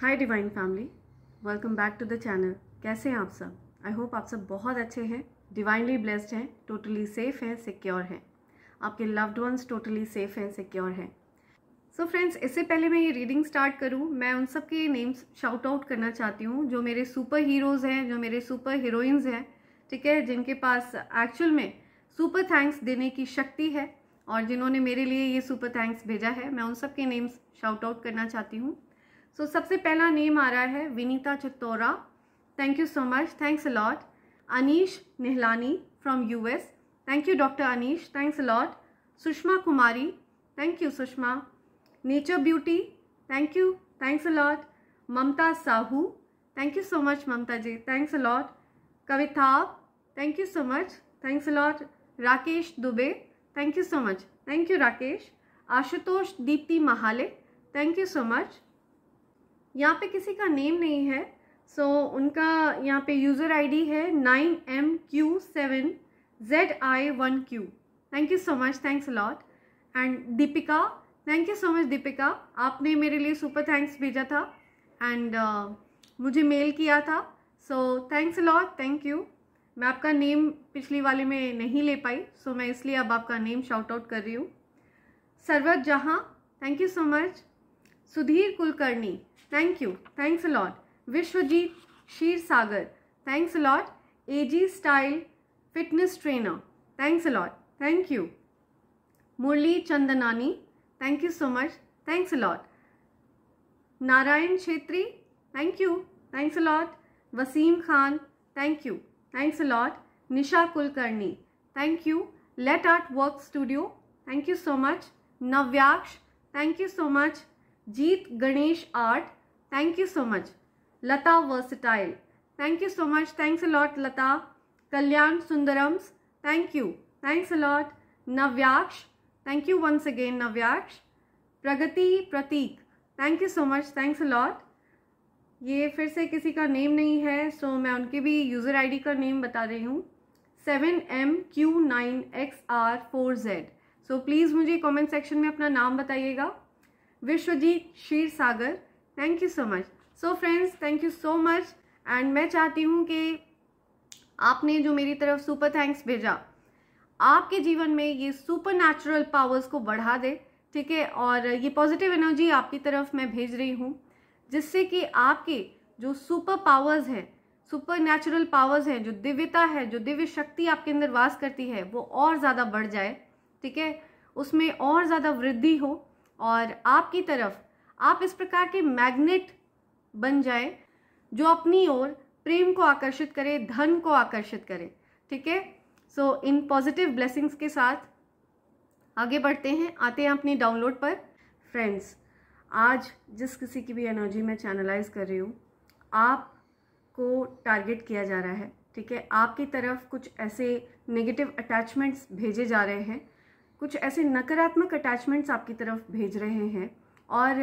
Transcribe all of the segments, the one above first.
Hi divine family welcome back to the channel कैसे हैं आप सब आई होप आप सब बहुत अच्छे हैं डिवाइनली ब्लेस्ड हैं टोटली सेफ हैं सिक्योर हैं आपके लव्ड वंस टोटली सेफ हैं सिक्योर हैं सो फ्रेंड्स इससे पहले मैं ये रीडिंग स्टार्ट करूँ मैं उन सब के नेम्स शाउट आउट करना चाहती हूँ जो मेरे सुपर हीरोज़ हैं जो मेरे सुपर हीरोइंस हैं ठीक है जिनके पास एक्चुअल में सुपर थैंक्स देने की शक्ति है और जिन्होंने मेरे लिए ये सुपर थैंक्स भेजा है मैं उन सब के नेम्स शाउट आउट करना चाहती हूँ सो so, सबसे पहला नेम आ रहा है Vinita Chittaura thank you so much thanks a lot Anish Nihalani from US thank you doctor Anish thanks a lot Sushma Kumari thank you Sushma nature beauty thank you thanks a lot Mamta Sahu thank you so much Mamta ji thanks a lot Kavita thank you so much thanks a lot Rakesh Dubey thank you so much thank you Rakesh Ashutosh Deepti Mahale thank you so much यहाँ पे किसी का name नहीं है सो so, उनका यहाँ पे user ID है nine M Q seven Z I one Q thank you so much thanks lot and Deepika thank you so much Deepika आपने मेरे लिए सुपर थैंक्स भेजा था एंड uh, मुझे मेल किया था so thanks lot thank you मैं आपका नेम पिछली वाले में नहीं ले पाई सो so मैं इसलिए अब आपका नेम शाउट आउट कर रही हूँ Sarwat Jahan thank you so much Sudhir Kulkarni Thank you. Thanks a lot. Vishwajit Sheer Sagar. Thanks a lot. AG Style Fitness Trainer. Thanks a lot. Thank you. Murli Chandanani. Thank you so much. Thanks a lot. Narayan Chetri. Thank you. Thanks a lot. Wasim Khan. Thank you. Thanks a lot. Nisha Kulkarni. Thank you. Let Art Work Studio. Thank you so much. Navyaksh. Thank you so much. Jeet Ganesh Art. thank you so much lata versatile thank you so much thanks a lot lata kalyan sundarams thank you thanks a lot navyaksh thank you once again navyaksh pragati pratik thank you so much thanks lot ये फिर से किसी का name नहीं है सो so मैं उनके भी यूज़र आईडी का नेम बता रही हूँ seven M Q nine X R four Z so please मुझे कमेंट सेक्शन में अपना नाम बताइएगा Vishwajeet Kshirsagar thank you so much so friends thank you so much and मैं चाहती हूँ कि आपने जो मेरी तरफ सुपर थैंक्स भेजा आपके जीवन में ये सुपर नेचुरल पावर्स को बढ़ा दे ठीक है और ये पॉजिटिव एनर्जी आपकी तरफ मैं भेज रही हूँ जिससे कि आपके जो सुपर पावर्स हैं सुपर नेचुरल पावर्स हैं जो दिव्यता है जो दिव्य शक्ति आपके अंदर वास करती है वो और ज़्यादा बढ़ जाए ठीक है उसमें और ज़्यादा वृद्धि हो और आपकी तरफ आप इस प्रकार के मैग्नेट बन जाए जो अपनी ओर प्रेम को आकर्षित करे धन को आकर्षित करे ठीक है सो इन पॉजिटिव ब्लेसिंग्स के साथ आगे बढ़ते हैं आते हैं अपनी डाउनलोड पर फ्रेंड्स आज जिस किसी की भी एनर्जी मैं चैनलाइज कर रही हूँ आप को टारगेट किया जा रहा है ठीक है आपकी तरफ कुछ ऐसे नेगेटिव अटैचमेंट्स भेजे जा रहे हैं कुछ ऐसे नकारात्मक अटैचमेंट्स आपकी तरफ भेज रहे हैं और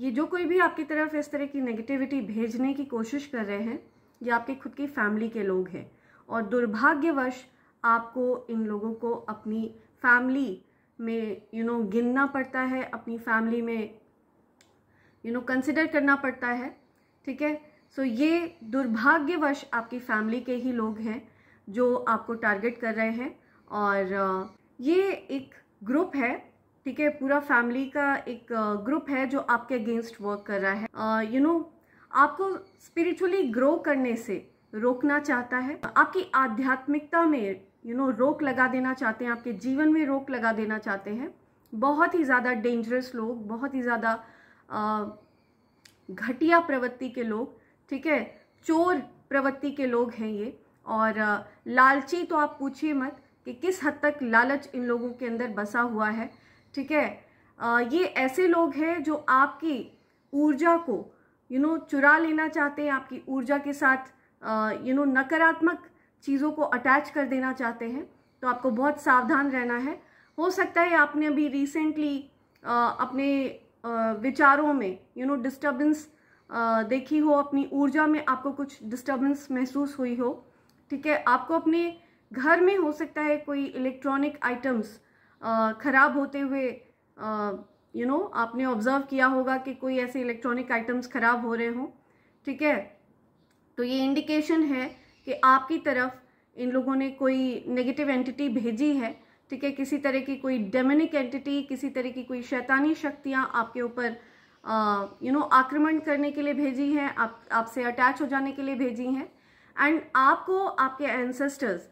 ये जो कोई भी आपकी तरफ इस तरह की नेगेटिविटी भेजने की कोशिश कर रहे हैं ये आपके खुद की फैमिली के लोग हैं और दुर्भाग्यवश आपको इन लोगों को अपनी फैमिली में यू नो गिनना पड़ता है अपनी फैमिली में यू नो कंसिडर करना पड़ता है ठीक है सो ये दुर्भाग्यवश आपकी फैमिली के ही लोग हैं जो आपको टारगेट कर रहे हैं और ये एक ग्रुप है ठीक है पूरा फैमिली का एक ग्रुप है जो आपके अगेंस्ट वर्क कर रहा है यू नो you know, आपको स्पिरिचुअली ग्रो करने से रोकना चाहता है आपकी आध्यात्मिकता में यू you नो know, रोक लगा देना चाहते हैं आपके जीवन में रोक लगा देना चाहते हैं बहुत ही ज़्यादा डेंजरस लोग बहुत ही ज़्यादा घटिया प्रवृत्ति के लोग ठीक है चोर प्रवृत्ति के लोग हैं ये और लालची तो आप पूछिए मत कि किस हद तक लालच इन लोगों के अंदर बसा हुआ है ठीक है ये ऐसे लोग हैं जो आपकी ऊर्जा को यू नो चुरा लेना चाहते हैं आपकी ऊर्जा के साथ यू नो नकारात्मक चीज़ों को अटैच कर देना चाहते हैं तो आपको बहुत सावधान रहना है हो सकता है आपने अभी रिसेंटली अपने आ, विचारों में यू नो डिस्टर्बेंस देखी हो अपनी ऊर्जा में आपको कुछ डिस्टर्बेंस महसूस हुई हो ठीक है आपको अपने घर में हो सकता है कोई इलेक्ट्रॉनिक आइटम्स ख़राब होते हुए यू नो आपने ऑब्जर्व किया होगा कि कोई ऐसे इलेक्ट्रॉनिक आइटम्स ख़राब हो रहे हों ठीक है तो ये इंडिकेशन है कि आपकी तरफ इन लोगों ने कोई नेगेटिव एंटिटी भेजी है ठीक है किसी तरह की कोई डेमेनिक एंटिटी किसी तरह की कोई शैतानी शक्तियाँ आपके ऊपर यू नो आक्रमण करने के लिए भेजी हैं आप आपसे अटैच हो जाने के लिए भेजी हैं एंड आपको आपके एंसेस्टर्स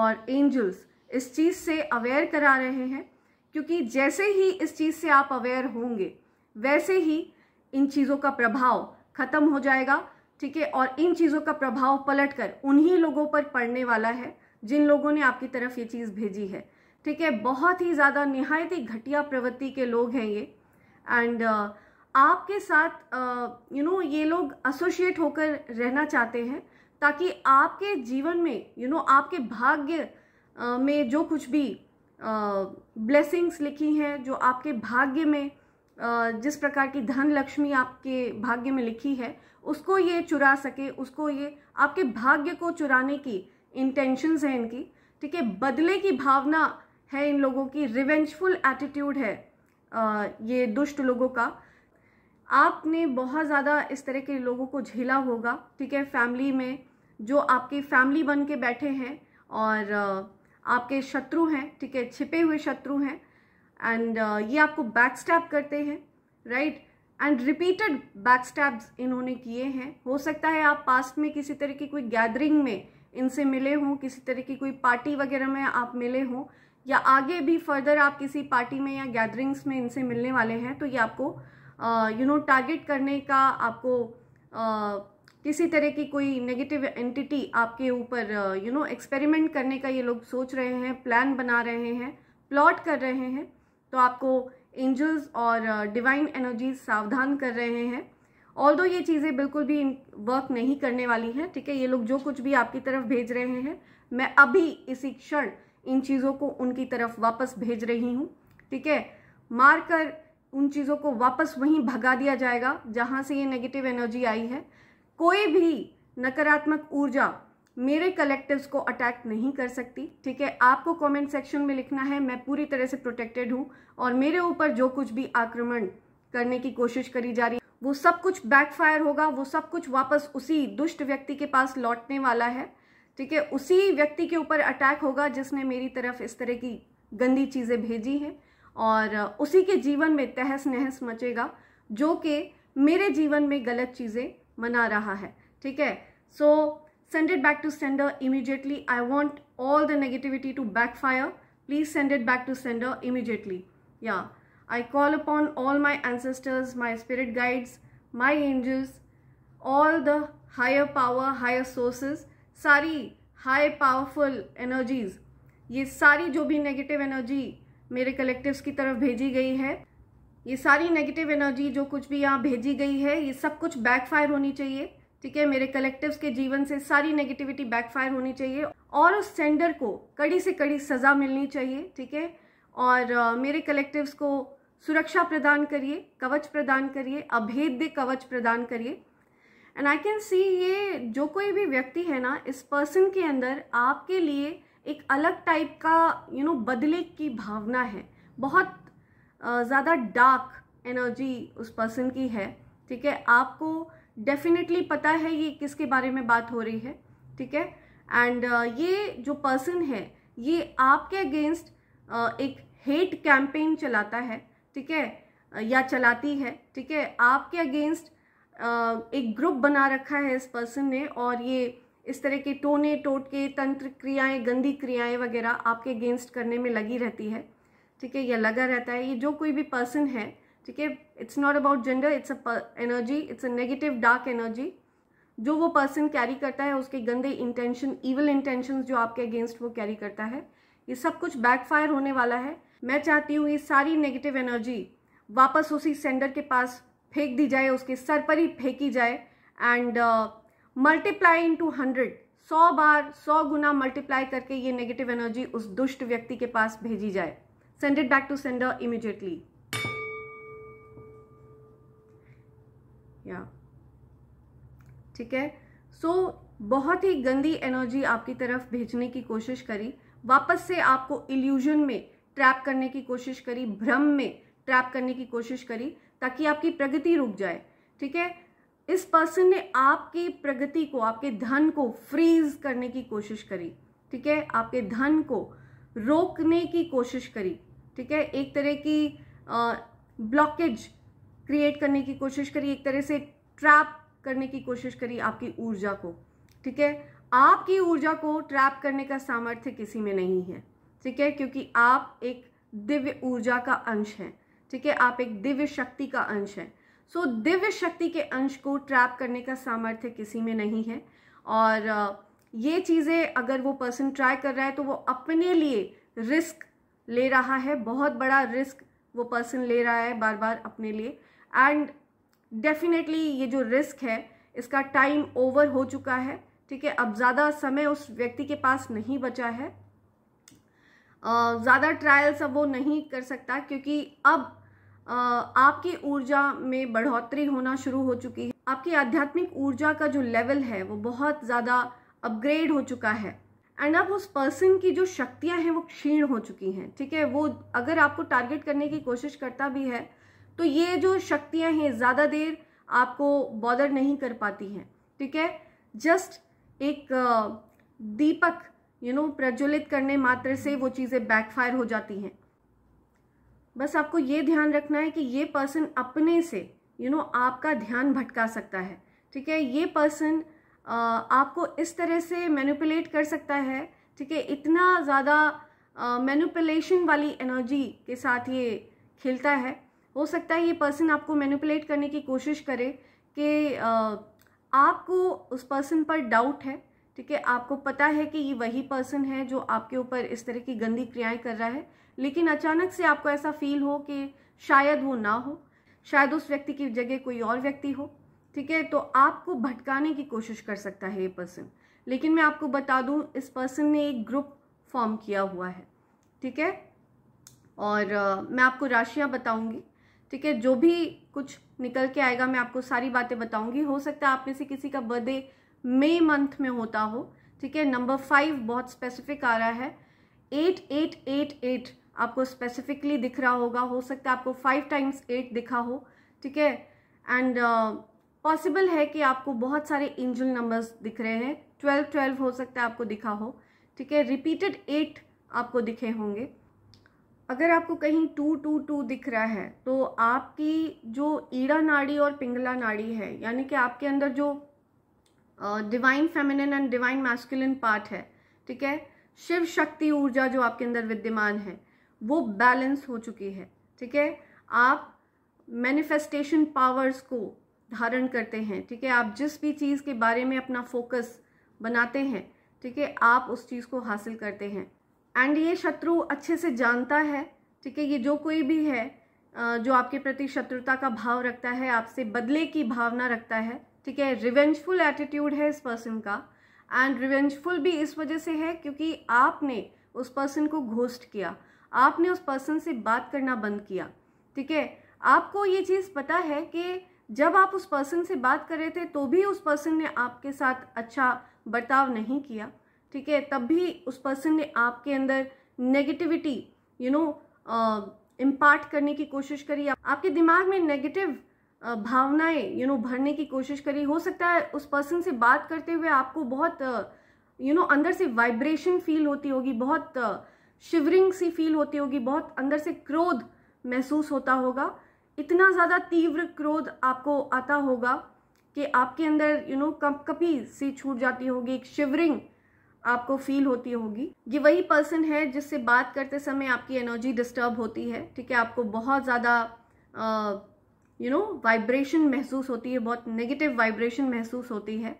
और एंजल्स इस चीज़ से अवेयर करा रहे हैं क्योंकि जैसे ही इस चीज़ से आप अवेयर होंगे वैसे ही इन चीज़ों का प्रभाव ख़त्म हो जाएगा ठीक है और इन चीज़ों का प्रभाव पलट कर उन्हीं लोगों पर पड़ने वाला है जिन लोगों ने आपकी तरफ ये चीज़ भेजी है ठीक है बहुत ही ज़्यादा निहायत ही घटिया प्रवृत्ति के लोग हैं ये एंड uh, आपके साथ you uh, know you know, ये लोग एसोशिएट होकर रहना चाहते हैं ताकि आपके जीवन में यू you नो know, आपके भाग्य में जो कुछ भी ब्लेसिंग्स लिखी हैं जो आपके भाग्य में जिस प्रकार की धन लक्ष्मी आपके भाग्य में लिखी है उसको ये चुरा सके उसको ये आपके भाग्य को चुराने की इंटेंशंस हैं इनकी ठीक है बदले की भावना है इन लोगों की रिवेंजफुल एटीट्यूड है ये दुष्ट लोगों का आपने बहुत ज़्यादा इस तरह के लोगों को झेला होगा ठीक है फैमिली में जो आपकी फैमिली बन के बैठे हैं और आपके शत्रु हैं ठीक है छिपे हुए शत्रु हैं एंड uh, ये आपको बैक स्टैप करते हैं right and repeated back steps इन्होंने किए हैं हो सकता है आप पास्ट में किसी तरह की कोई गैदरिंग में इनसे मिले हों किसी तरह की कोई पार्टी वगैरह में आप मिले हों या आगे भी फर्दर आप किसी पार्टी में या गैदरिंग्स में इनसे मिलने वाले हैं तो ये आपको यू नो टारगेट करने का आपको uh, किसी तरह की कोई नेगेटिव एंटिटी आपके ऊपर यू नो एक्सपेरिमेंट करने का ये लोग सोच रहे हैं प्लान बना रहे हैं प्लॉट कर रहे हैं तो आपको एंजल्स और डिवाइन uh, एनर्जीज सावधान कर रहे हैं ऑल दो ये चीज़ें बिल्कुल भी वर्क नहीं करने वाली हैं ठीक है ये लोग जो कुछ भी आपकी तरफ भेज रहे हैं मैं अभी इसी क्षण इन चीज़ों को उनकी तरफ वापस भेज रही हूँ ठीक है मार कर उन चीज़ों को वापस वहीं भगा दिया जाएगा जहाँ से ये नेगेटिव एनर्जी आई है कोई भी नकारात्मक ऊर्जा मेरे कलेक्टिव्स को अटैक नहीं कर सकती ठीक है आपको कमेंट सेक्शन में लिखना है मैं पूरी तरह से प्रोटेक्टेड हूँ और मेरे ऊपर जो कुछ भी आक्रमण करने की कोशिश करी जा रही वो सब कुछ बैकफायर होगा वो सब कुछ वापस उसी दुष्ट व्यक्ति के पास लौटने वाला है ठीक है उसी व्यक्ति के ऊपर अटैक होगा जिसने मेरी तरफ इस तरह की गंदी चीज़ें भेजी हैं और उसी के जीवन में तहस नहस मचेगा जो कि मेरे जीवन में गलत चीज़ें मना रहा है ठीक है so send it back to sender immediately I want all the negativity to backfire please send it back to sender immediately या I call upon all my ancestors my spirit guides my angels all the higher power higher sources सारी high powerful energies ये सारी जो भी negative energy मेरे collectives की तरफ भेजी गई है ये सारी नेगेटिव एनर्जी जो कुछ भी यहाँ भेजी गई है ये सब कुछ बैकफायर होनी चाहिए ठीक है मेरे कलेक्टिव्स के जीवन से सारी नेगेटिविटी बैकफायर होनी चाहिए और उस सेंडर को कड़ी से कड़ी सज़ा मिलनी चाहिए ठीक है और uh, मेरे कलेक्टिव्स को सुरक्षा प्रदान करिए कवच प्रदान करिए अभेद्य कवच प्रदान करिए एंड आई कैन सी ये जो कोई भी व्यक्ति है ना इस पर्सन के अंदर आपके लिए एक अलग टाइप का यू you नो know, बदले की भावना है बहुत ज़्यादा डार्क एनर्जी उस पर्सन की है ठीक है आपको डेफिनेटली पता है ये किसके बारे में बात हो रही है ठीक है एंड ये जो पर्सन है ये आपके अगेंस्ट एक हेट कैंपेन चलाता है ठीक है या चलाती है ठीक है आपके अगेंस्ट एक ग्रुप बना रखा है इस पर्सन ने और ये इस तरह के टोने टोटके तंत्र क्रियाएं गंदी क्रियाएं वगैरह आपके अगेंस्ट करने में लगी रहती है ठीक है या लगा रहता है ये जो कोई भी पर्सन है ठीक है it's not about gender it's a energy it's a negative dark energy जो वो पर्सन कैरी करता है उसके गंदे इंटेंशन इवल इंटेंशन जो आपके अगेंस्ट वो कैरी करता है ये सब कुछ बैकफायर होने वाला है मैं चाहती हूँ ये सारी नेगेटिव एनर्जी वापस उसी सेंडर के पास फेंक दी जाए उसके सर पर ही फेंकी जाए and multiply into hundred सौ बार सौ गुना मल्टीप्लाई करके ये नेगेटिव एनर्जी उस दुष्ट व्यक्ति के पास भेजी जाए send it back to sender immediately yeah ठीक है सो so, बहुत ही गंदी एनर्जी आपकी तरफ भेजने की कोशिश करी वापस से आपको इल्यूजन में ट्रैप करने की कोशिश करी भ्रम में ट्रैप करने की कोशिश करी ताकि आपकी प्रगति रुक जाए ठीक है इस पर्सन ने आपकी प्रगति को आपके धन को फ्रीज करने की कोशिश करी ठीक है आपके धन को रोकने की कोशिश करी ठीक है एक तरह की ब्लॉकेज क्रिएट करने की कोशिश करी एक तरह से ट्रैप करने की कोशिश करी आपकी ऊर्जा को ठीक है आपकी ऊर्जा को ट्रैप करने का सामर्थ्य किसी में नहीं है ठीक है क्योंकि आप एक दिव्य ऊर्जा का अंश हैं ठीक है आप एक दिव्य शक्ति का अंश हैं सो दिव्य शक्ति के अंश को ट्रैप करने का सामर्थ्य किसी में नहीं है और ये चीज़ें अगर वो पर्सन ट्राई कर रहा है तो वो अपने लिए रिस्क ले रहा है बहुत बड़ा रिस्क वो पर्सन ले रहा है बार बार अपने लिए एंड डेफिनेटली ये जो रिस्क है इसका टाइम ओवर हो चुका है ठीक है अब ज़्यादा समय उस व्यक्ति के पास नहीं बचा है ज़्यादा ट्रायल्स अब वो नहीं कर सकता क्योंकि अब आपकी ऊर्जा में बढ़ोतरी होना शुरू हो चुकी है आपकी आध्यात्मिक ऊर्जा का जो लेवल है वो बहुत ज़्यादा अपग्रेड हो चुका है एंड अब उस पर्सन की जो शक्तियाँ हैं वो क्षीण हो चुकी हैं ठीक है वो अगर आपको टारगेट करने की कोशिश करता भी है तो ये जो शक्तियाँ हैं ज़्यादा देर आपको बॉदर नहीं कर पाती हैं ठीक है जस्ट एक दीपक यू नो प्रज्वलित करने मात्र से वो चीज़ें बैकफायर हो जाती हैं बस आपको ये ध्यान रखना है कि ये पर्सन अपने से यू you नो know, आपका ध्यान भटका सकता है ठीक है ये पर्सन आपको इस तरह से मैनिपुलेट कर सकता है ठीक है इतना ज़्यादा मैनिपुलेशन वाली एनर्जी के साथ ये खेलता है हो सकता है ये पर्सन आपको मैनिपुलेट करने की कोशिश करे कि आपको उस पर्सन पर डाउट है ठीक है आपको पता है कि ये वही पर्सन है जो आपके ऊपर इस तरह की गंदी क्रियाएं कर रहा है लेकिन अचानक से आपको ऐसा फील हो कि शायद वो ना हो शायद उस व्यक्ति की जगह कोई और व्यक्ति हो ठीक है तो आपको भटकाने की कोशिश कर सकता है ये पर्सन लेकिन मैं आपको बता दूं इस पर्सन ने एक ग्रुप फॉर्म किया हुआ है ठीक है और आ, मैं आपको राशियाँ बताऊंगी ठीक है जो भी कुछ निकल के आएगा मैं आपको सारी बातें बताऊंगी हो सकता है आप में से किसी का बर्थडे मई मंथ में होता हो ठीक है नंबर फाइव बहुत स्पेसिफिक आ रहा है एट एट एट एट आपको स्पेसिफिकली दिख रहा होगा हो सकता है आपको फाइव टाइम्स एट दिखा हो ठीक है एंड पॉसिबल है कि आपको बहुत सारे एंजल नंबर्स दिख रहे हैं ट्वेल्व ट्वेल्व हो सकता है आपको दिखा हो ठीक है रिपीटेड एट आपको दिखे होंगे अगर आपको कहीं टू टू टू दिख रहा है तो आपकी जो ईड़ा नाड़ी और पिंगला नाड़ी है यानी कि आपके अंदर जो divine feminine and divine masculine part है ठीक है शिव शक्ति ऊर्जा जो आपके अंदर विद्यमान है वो बैलेंस हो चुकी है ठीक है आप मैनिफेस्टेशन पावर्स को धारण करते हैं ठीक है आप जिस भी चीज़ के बारे में अपना फोकस बनाते हैं ठीक है आप उस चीज़ को हासिल करते हैं एंड ये शत्रु अच्छे से जानता है ठीक है ये जो कोई भी है जो आपके प्रति शत्रुता का भाव रखता है आपसे बदले की भावना रखता है ठीक है रिवेंजफुल एटीट्यूड है इस पर्सन का एंड रिवेंजफुल भी इस वजह से है क्योंकि आपने उस पर्सन को घोस्ट किया आपने उस पर्सन से बात करना बंद किया ठीक है आपको ये चीज़ पता है कि जब आप उस पर्सन से बात कर रहे थे तो भी उस पर्सन ने आपके साथ अच्छा बर्ताव नहीं किया ठीक है तब भी उस पर्सन ने आपके अंदर नेगेटिविटी यू नो इम्पार्ट करने की कोशिश करी आपके दिमाग में नेगेटिव भावनाएं यू नो भरने की कोशिश करी हो सकता है उस पर्सन से बात करते हुए आपको बहुत यू नो know, अंदर से वाइब्रेशन फील होती होगी बहुत शिवरिंग सी फील होती होगी बहुत अंदर से क्रोध महसूस होता होगा इतना ज़्यादा तीव्र क्रोध आपको आता होगा कि आपके अंदर यू नो कपी सी छूट जाती होगी एक शिवरिंग आपको फील होती होगी ये वही पर्सन है जिससे बात करते समय आपकी एनर्जी डिस्टर्ब होती है ठीक है आपको बहुत ज़्यादा यू नो वाइब्रेशन महसूस होती है बहुत नेगेटिव वाइब्रेशन महसूस होती है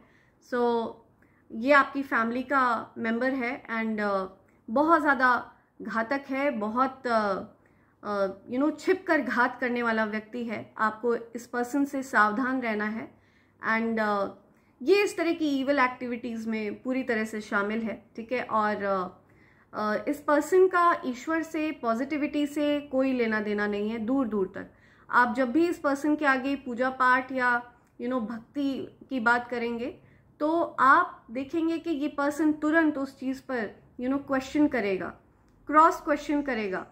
सो so, ये आपकी फैमिली का मेम्बर है एंड uh, बहुत ज़्यादा घातक है बहुत uh, यू नो छिप कर घात करने वाला व्यक्ति है आपको इस पर्सन से सावधान रहना है एंड uh, ये इस तरह की ईवल एक्टिविटीज़ में पूरी तरह से शामिल है ठीक है और uh, इस पर्सन का ईश्वर से पॉजिटिविटी से कोई लेना देना नहीं है दूर दूर तक आप जब भी इस पर्सन के आगे पूजा पाठ या यू you नो know, भक्ति की बात करेंगे तो आप देखेंगे कि ये पर्सन तुरंत उस चीज़ पर यू नो क्वेश्चन करेगा क्रॉस क्वेश्चन करेगा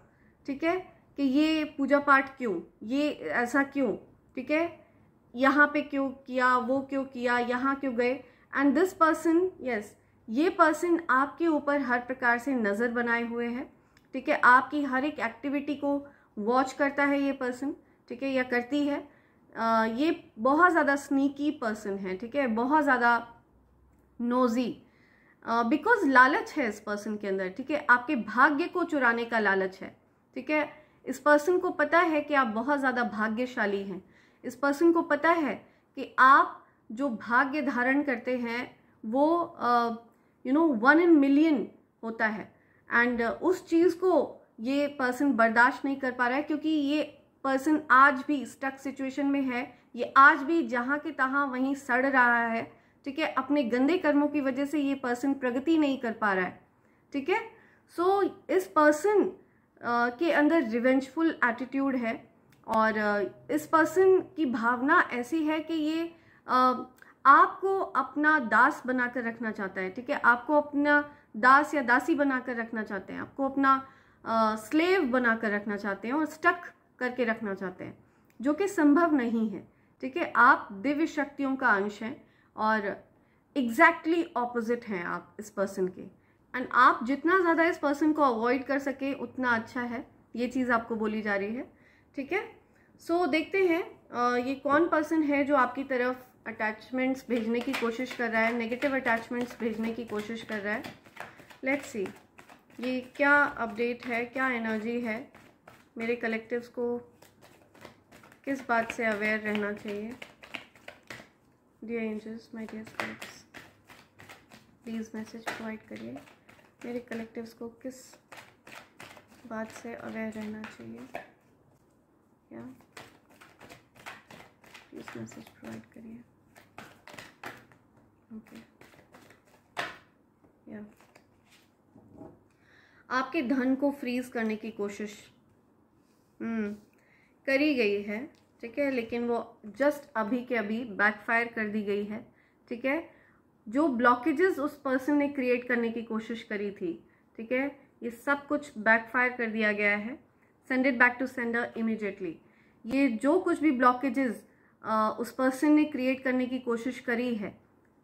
ठीक है कि ये पूजा पाठ क्यों ये ऐसा क्यों ठीक है यहाँ पे क्यों किया वो क्यों किया यहाँ क्यों गए एंड दिस पर्सन यस ये पर्सन आपके ऊपर हर प्रकार से नज़र बनाए हुए है ठीक है आपकी हर एक एक्टिविटी को वॉच करता है ये पर्सन ठीक है या करती है आ, ये बहुत ज़्यादा स्नीकी पर्सन है ठीक है बहुत ज़्यादा नोजी बिकॉज लालच है इस पर्सन के अंदर ठीक है आपके भाग्य को चुराने का लालच है ठीक है इस पर्सन को पता है कि आप बहुत ज़्यादा भाग्यशाली हैं इस पर्सन को पता है कि आप जो भाग्य धारण करते हैं वो you know one in million होता है एंड uh, उस चीज़ को ये पर्सन बर्दाश्त नहीं कर पा रहा है क्योंकि ये पर्सन आज भी स्टक सिचुएशन में है ये आज भी जहाँ के तहाँ वहीं सड़ रहा है ठीक है अपने गंदे कर्मों की वजह से ये पर्सन प्रगति नहीं कर पा रहा है ठीक है सो इस पर्सन के अंदर रिवेंजफुल एटीट्यूड है और इस पर्सन की भावना ऐसी है कि ये आपको अपना दास बनाकर रखना चाहता है ठीक है आपको अपना दास या दासी बनाकर रखना चाहते हैं आपको अपना स्लेव बनाकर रखना चाहते हैं और स्टक करके रखना चाहते हैं जो कि संभव नहीं है ठीक है आप दिव्य शक्तियों का अंश हैं और एग्जैक्टली exactly ऑपोजिट हैं आप इस पर्सन के एंड आप जितना ज़्यादा इस पर्सन को अवॉइड कर सके उतना अच्छा है ये चीज़ आपको बोली जा रही है ठीक है सो so, देखते हैं ये कौन पर्सन है जो आपकी तरफ अटैचमेंट्स भेजने की कोशिश कर रहा है नेगेटिव अटैचमेंट्स भेजने की कोशिश कर रहा है लेट्स सी ये क्या अपडेट है क्या एनर्जी है मेरे कलेक्टिव्स को किस बात से अवेयर रहना चाहिए dear angels my dear please message provide करिए मेरे कलेक्टिव्स को किस बात से अवेयर रहना चाहिए क्या प्लीज़ मैसेज प्रोवाइड करिए ओके या आपके धन को फ्रीज करने की कोशिश हम्म, करी गई है ठीक है लेकिन वो जस्ट अभी के अभी बैकफायर कर दी गई है ठीक है जो ब्लॉकेजेस उस पर्सन ने क्रिएट करने की कोशिश करी थी ठीक है ये सब कुछ बैकफायर कर दिया गया है send it back to sender immediately ये जो कुछ भी ब्लॉकेजेस उस पर्सन ने क्रिएट करने की कोशिश करी है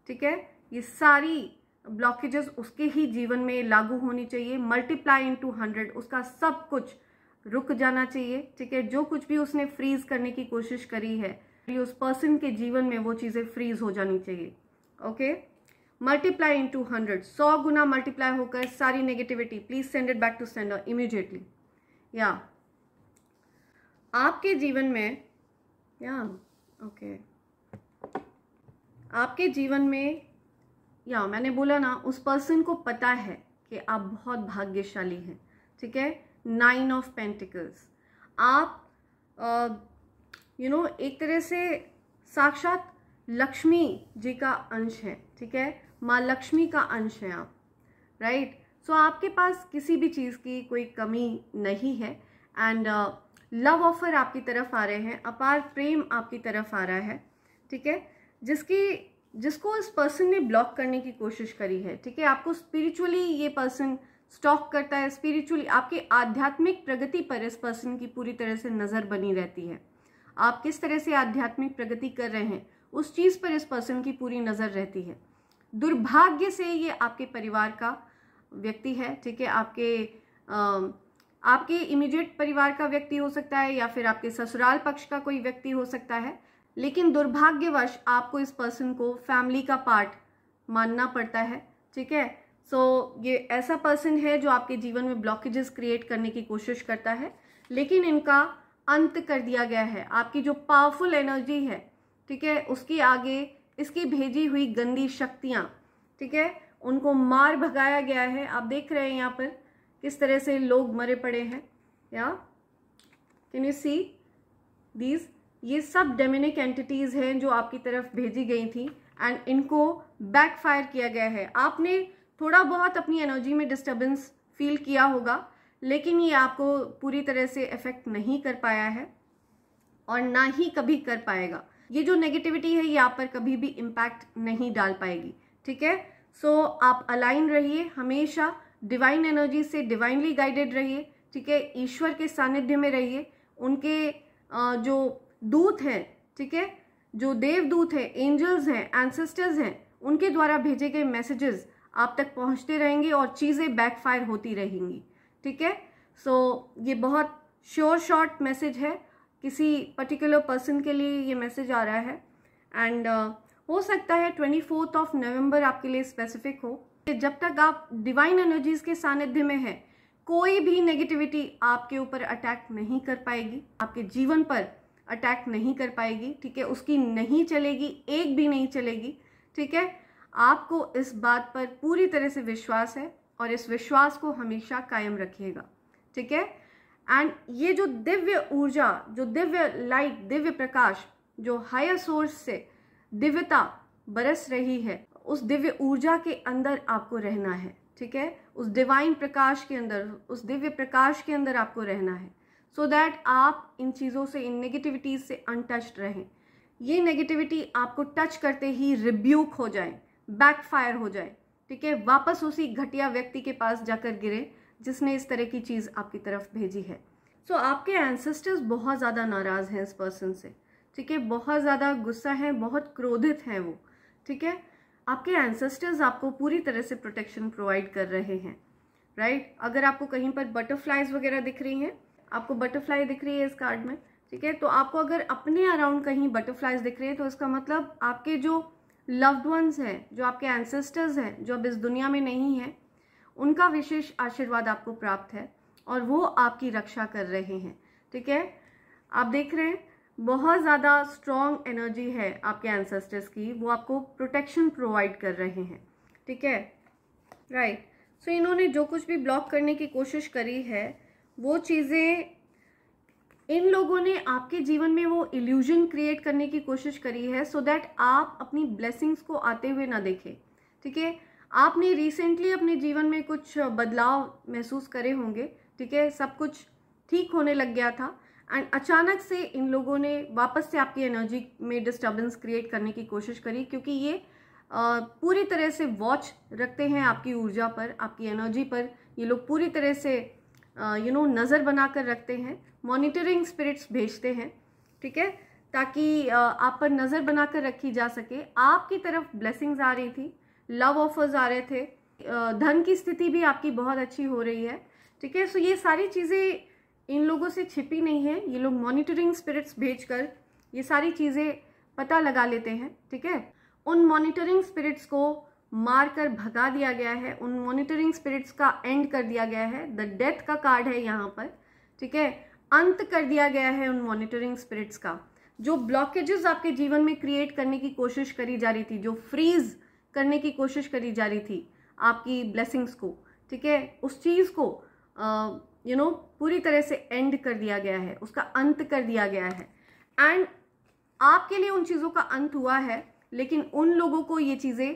ठीक है ये सारी ब्लॉकेजेस उसके ही जीवन में लागू होनी चाहिए मल्टीप्लाई इन टू हंड्रेड उसका सब कुछ रुक जाना चाहिए ठीक है जो कुछ भी उसने फ्रीज करने की कोशिश करी है उस पर्सन के जीवन में वो चीज़ें फ्रीज हो जानी चाहिए okay okay? Multiply into hundred सौ गुना मल्टीप्लाई होकर सारी negativity please send it back to sender immediately या आपके जीवन में या ओके okay. आपके जीवन में या मैंने बोला ना उस पर्सन को पता है कि आप बहुत भाग्यशाली हैं ठीक है नाइन ऑफ पेंटिकल्स आप you uh, know you know, एक तरह से साक्षात लक्ष्मी जी का अंश है ठीक है माँ लक्ष्मी का अंश हैं आप राइट सो आपके पास किसी भी चीज़ की कोई कमी नहीं है एंड लव ऑफर आपकी तरफ आ रहे हैं अपार प्रेम आपकी तरफ आ रहा है ठीक है जिसकी जिसको उस पर्सन ने ब्लॉक करने की कोशिश करी है ठीक है आपको स्पिरिचुअली ये पर्सन स्टॉक करता है स्पिरिचुअली आपकी आध्यात्मिक प्रगति पर इस पर्सन की पूरी तरह से नज़र बनी रहती है आप किस तरह से आध्यात्मिक प्रगति कर रहे हैं उस चीज़ पर इस पर्सन की पूरी नज़र रहती है दुर्भाग्य से ये आपके परिवार का व्यक्ति है ठीक है आपके आपके इमीडिएट परिवार का व्यक्ति हो सकता है या फिर आपके ससुराल पक्ष का कोई व्यक्ति हो सकता है लेकिन दुर्भाग्यवश आपको इस पर्सन को फैमिली का पार्ट मानना पड़ता है ठीक है सो so, ये ऐसा पर्सन है जो आपके जीवन में ब्लॉकेजेस क्रिएट करने की कोशिश करता है लेकिन इनका अंत कर दिया गया है आपकी जो पावरफुल एनर्जी है ठीक है उसके आगे इसकी भेजी हुई गंदी शक्तियाँ ठीक है उनको मार भगाया गया है आप देख रहे हैं यहाँ पर किस तरह से लोग मरे पड़े हैं या कैन यू सी दीज ये सब डेमिनिक एंटिटीज़ हैं जो आपकी तरफ भेजी गई थी एंड इनको बैकफायर किया गया है आपने थोड़ा बहुत अपनी एनर्जी में डिस्टर्बेंस फील किया होगा लेकिन ये आपको पूरी तरह से इफ़ेक्ट नहीं कर पाया है और ना ही कभी कर पाएगा ये जो नेगेटिविटी है ये आप पर कभी भी इम्पैक्ट नहीं डाल पाएगी ठीक है सो so, आप अलाइन रहिए हमेशा डिवाइन एनर्जी से डिवाइनली गाइडेड रहिए ठीक है ईश्वर के सानिध्य में रहिए उनके जो दूत हैं ठीक है जो देवदूत हैं एंजल्स हैं एंसेस्टर्स हैं उनके द्वारा भेजे गए मैसेजेस आप तक पहुंचते रहेंगे और चीज़ें बैकफायर होती रहेंगी ठीक है सो so, ये बहुत श्योर शॉर्ट मैसेज है किसी पर्टिकुलर पर्सन के लिए ये मैसेज आ रहा है एंड uh, हो सकता है ट्वेंटी फोर्थ ऑफ नवम्बर आपके लिए स्पेसिफिक हो कि जब तक आप डिवाइन एनर्जीज के सानिध्य में हैं कोई भी नेगेटिविटी आपके ऊपर अटैक नहीं कर पाएगी आपके जीवन पर अटैक नहीं कर पाएगी ठीक है उसकी नहीं चलेगी एक भी नहीं चलेगी ठीक है आपको इस बात पर पूरी तरह से विश्वास है और इस विश्वास को हमेशा कायम रखिएगा ठीक है एंड ये जो दिव्य ऊर्जा जो दिव्य लाइट दिव्य प्रकाश जो हायर सोर्स से दिव्यता बरस रही है उस दिव्य ऊर्जा के अंदर आपको रहना है ठीक है उस डिवाइन प्रकाश के अंदर उस दिव्य प्रकाश के अंदर आपको रहना है सो so दैट आप इन चीज़ों से इन नेगेटिविटीज से अनटच्ड रहें ये नेगेटिविटी आपको टच करते ही रिब्यूक हो जाए बैकफायर हो जाए ठीक है वापस उसी घटिया व्यक्ति के पास जाकर गिरे जिसने इस तरह की चीज़ आपकी तरफ भेजी है सो so, आपके एंसेस्टर्स बहुत ज़्यादा नाराज़ हैं इस पर्सन से ठीक है बहुत ज़्यादा गुस्सा है बहुत क्रोधित हैं वो ठीक है आपके एंसेस्टर्स आपको पूरी तरह से प्रोटेक्शन प्रोवाइड कर रहे हैं राइट right? अगर आपको कहीं पर बटरफ्लाइज वगैरह दिख रही हैं आपको बटरफ्लाई दिख रही है इस कार्ड में ठीक है तो आपको अगर अपने अराउंड कहीं बटरफ्लाइज दिख रही है तो इसका मतलब आपके जो लव्ड वंस हैं जो आपके एंसेस्टर्स हैं जो अब इस दुनिया में नहीं हैं उनका विशेष आशीर्वाद आपको प्राप्त है और वो आपकी रक्षा कर रहे हैं ठीक है आप देख रहे हैं बहुत ज़्यादा स्ट्रॉन्ग एनर्जी है आपके एंसेस्टर्स की वो आपको प्रोटेक्शन प्रोवाइड कर रहे हैं ठीक है राइट right. सो so, इन्होंने जो कुछ भी ब्लॉक करने की कोशिश करी है वो चीज़ें इन लोगों ने आपके जीवन में वो इल्यूजन क्रिएट करने की कोशिश करी है सो so दैट आप अपनी ब्लेसिंग्स को आते हुए ना देखें ठीक है आपने रिसेंटली अपने जीवन में कुछ बदलाव महसूस करे होंगे ठीक है सब कुछ ठीक होने लग गया था एंड अचानक से इन लोगों ने वापस से आपकी एनर्जी में डिस्टर्बेंस क्रिएट करने की कोशिश करी क्योंकि ये आ, पूरी तरह से वॉच रखते हैं आपकी ऊर्जा पर आपकी एनर्जी पर ये लोग पूरी तरह से यू नो नज़र बना कर रखते हैं मॉनिटरिंग स्पिरिट्स भेजते हैं ठीक है ताकि आ, आप पर नज़र बना कर रखी जा सके आपकी तरफ ब्लेसिंग्स आ रही थी लव ऑफर्स आ रहे थे धन की स्थिति भी आपकी बहुत अच्छी हो रही है ठीक है सो ये सारी चीज़ें इन लोगों से छिपी नहीं है ये लोग मॉनिटरिंग स्पिरिट्स भेज कर ये सारी चीज़ें पता लगा लेते हैं ठीक है उन मॉनिटरिंग स्पिरिट्स को मार कर भगा दिया गया है उन मॉनिटरिंग स्पिरिट्स का एंड कर दिया गया है द डेथ का कार्ड है यहाँ पर ठीक है अंत कर दिया गया है उन मॉनिटरिंग स्पिरिट्स का जो ब्लॉकेजेस आपके जीवन में क्रिएट करने की कोशिश करी जा रही थी जो फ्रीज़ करने की कोशिश करी जा रही थी आपकी ब्लेसिंग्स को ठीक है उस चीज़ को यू नो पूरी तरह से एंड कर दिया गया है उसका अंत कर दिया गया है एंड आपके लिए उन चीज़ों का अंत हुआ है लेकिन उन लोगों को ये चीज़ें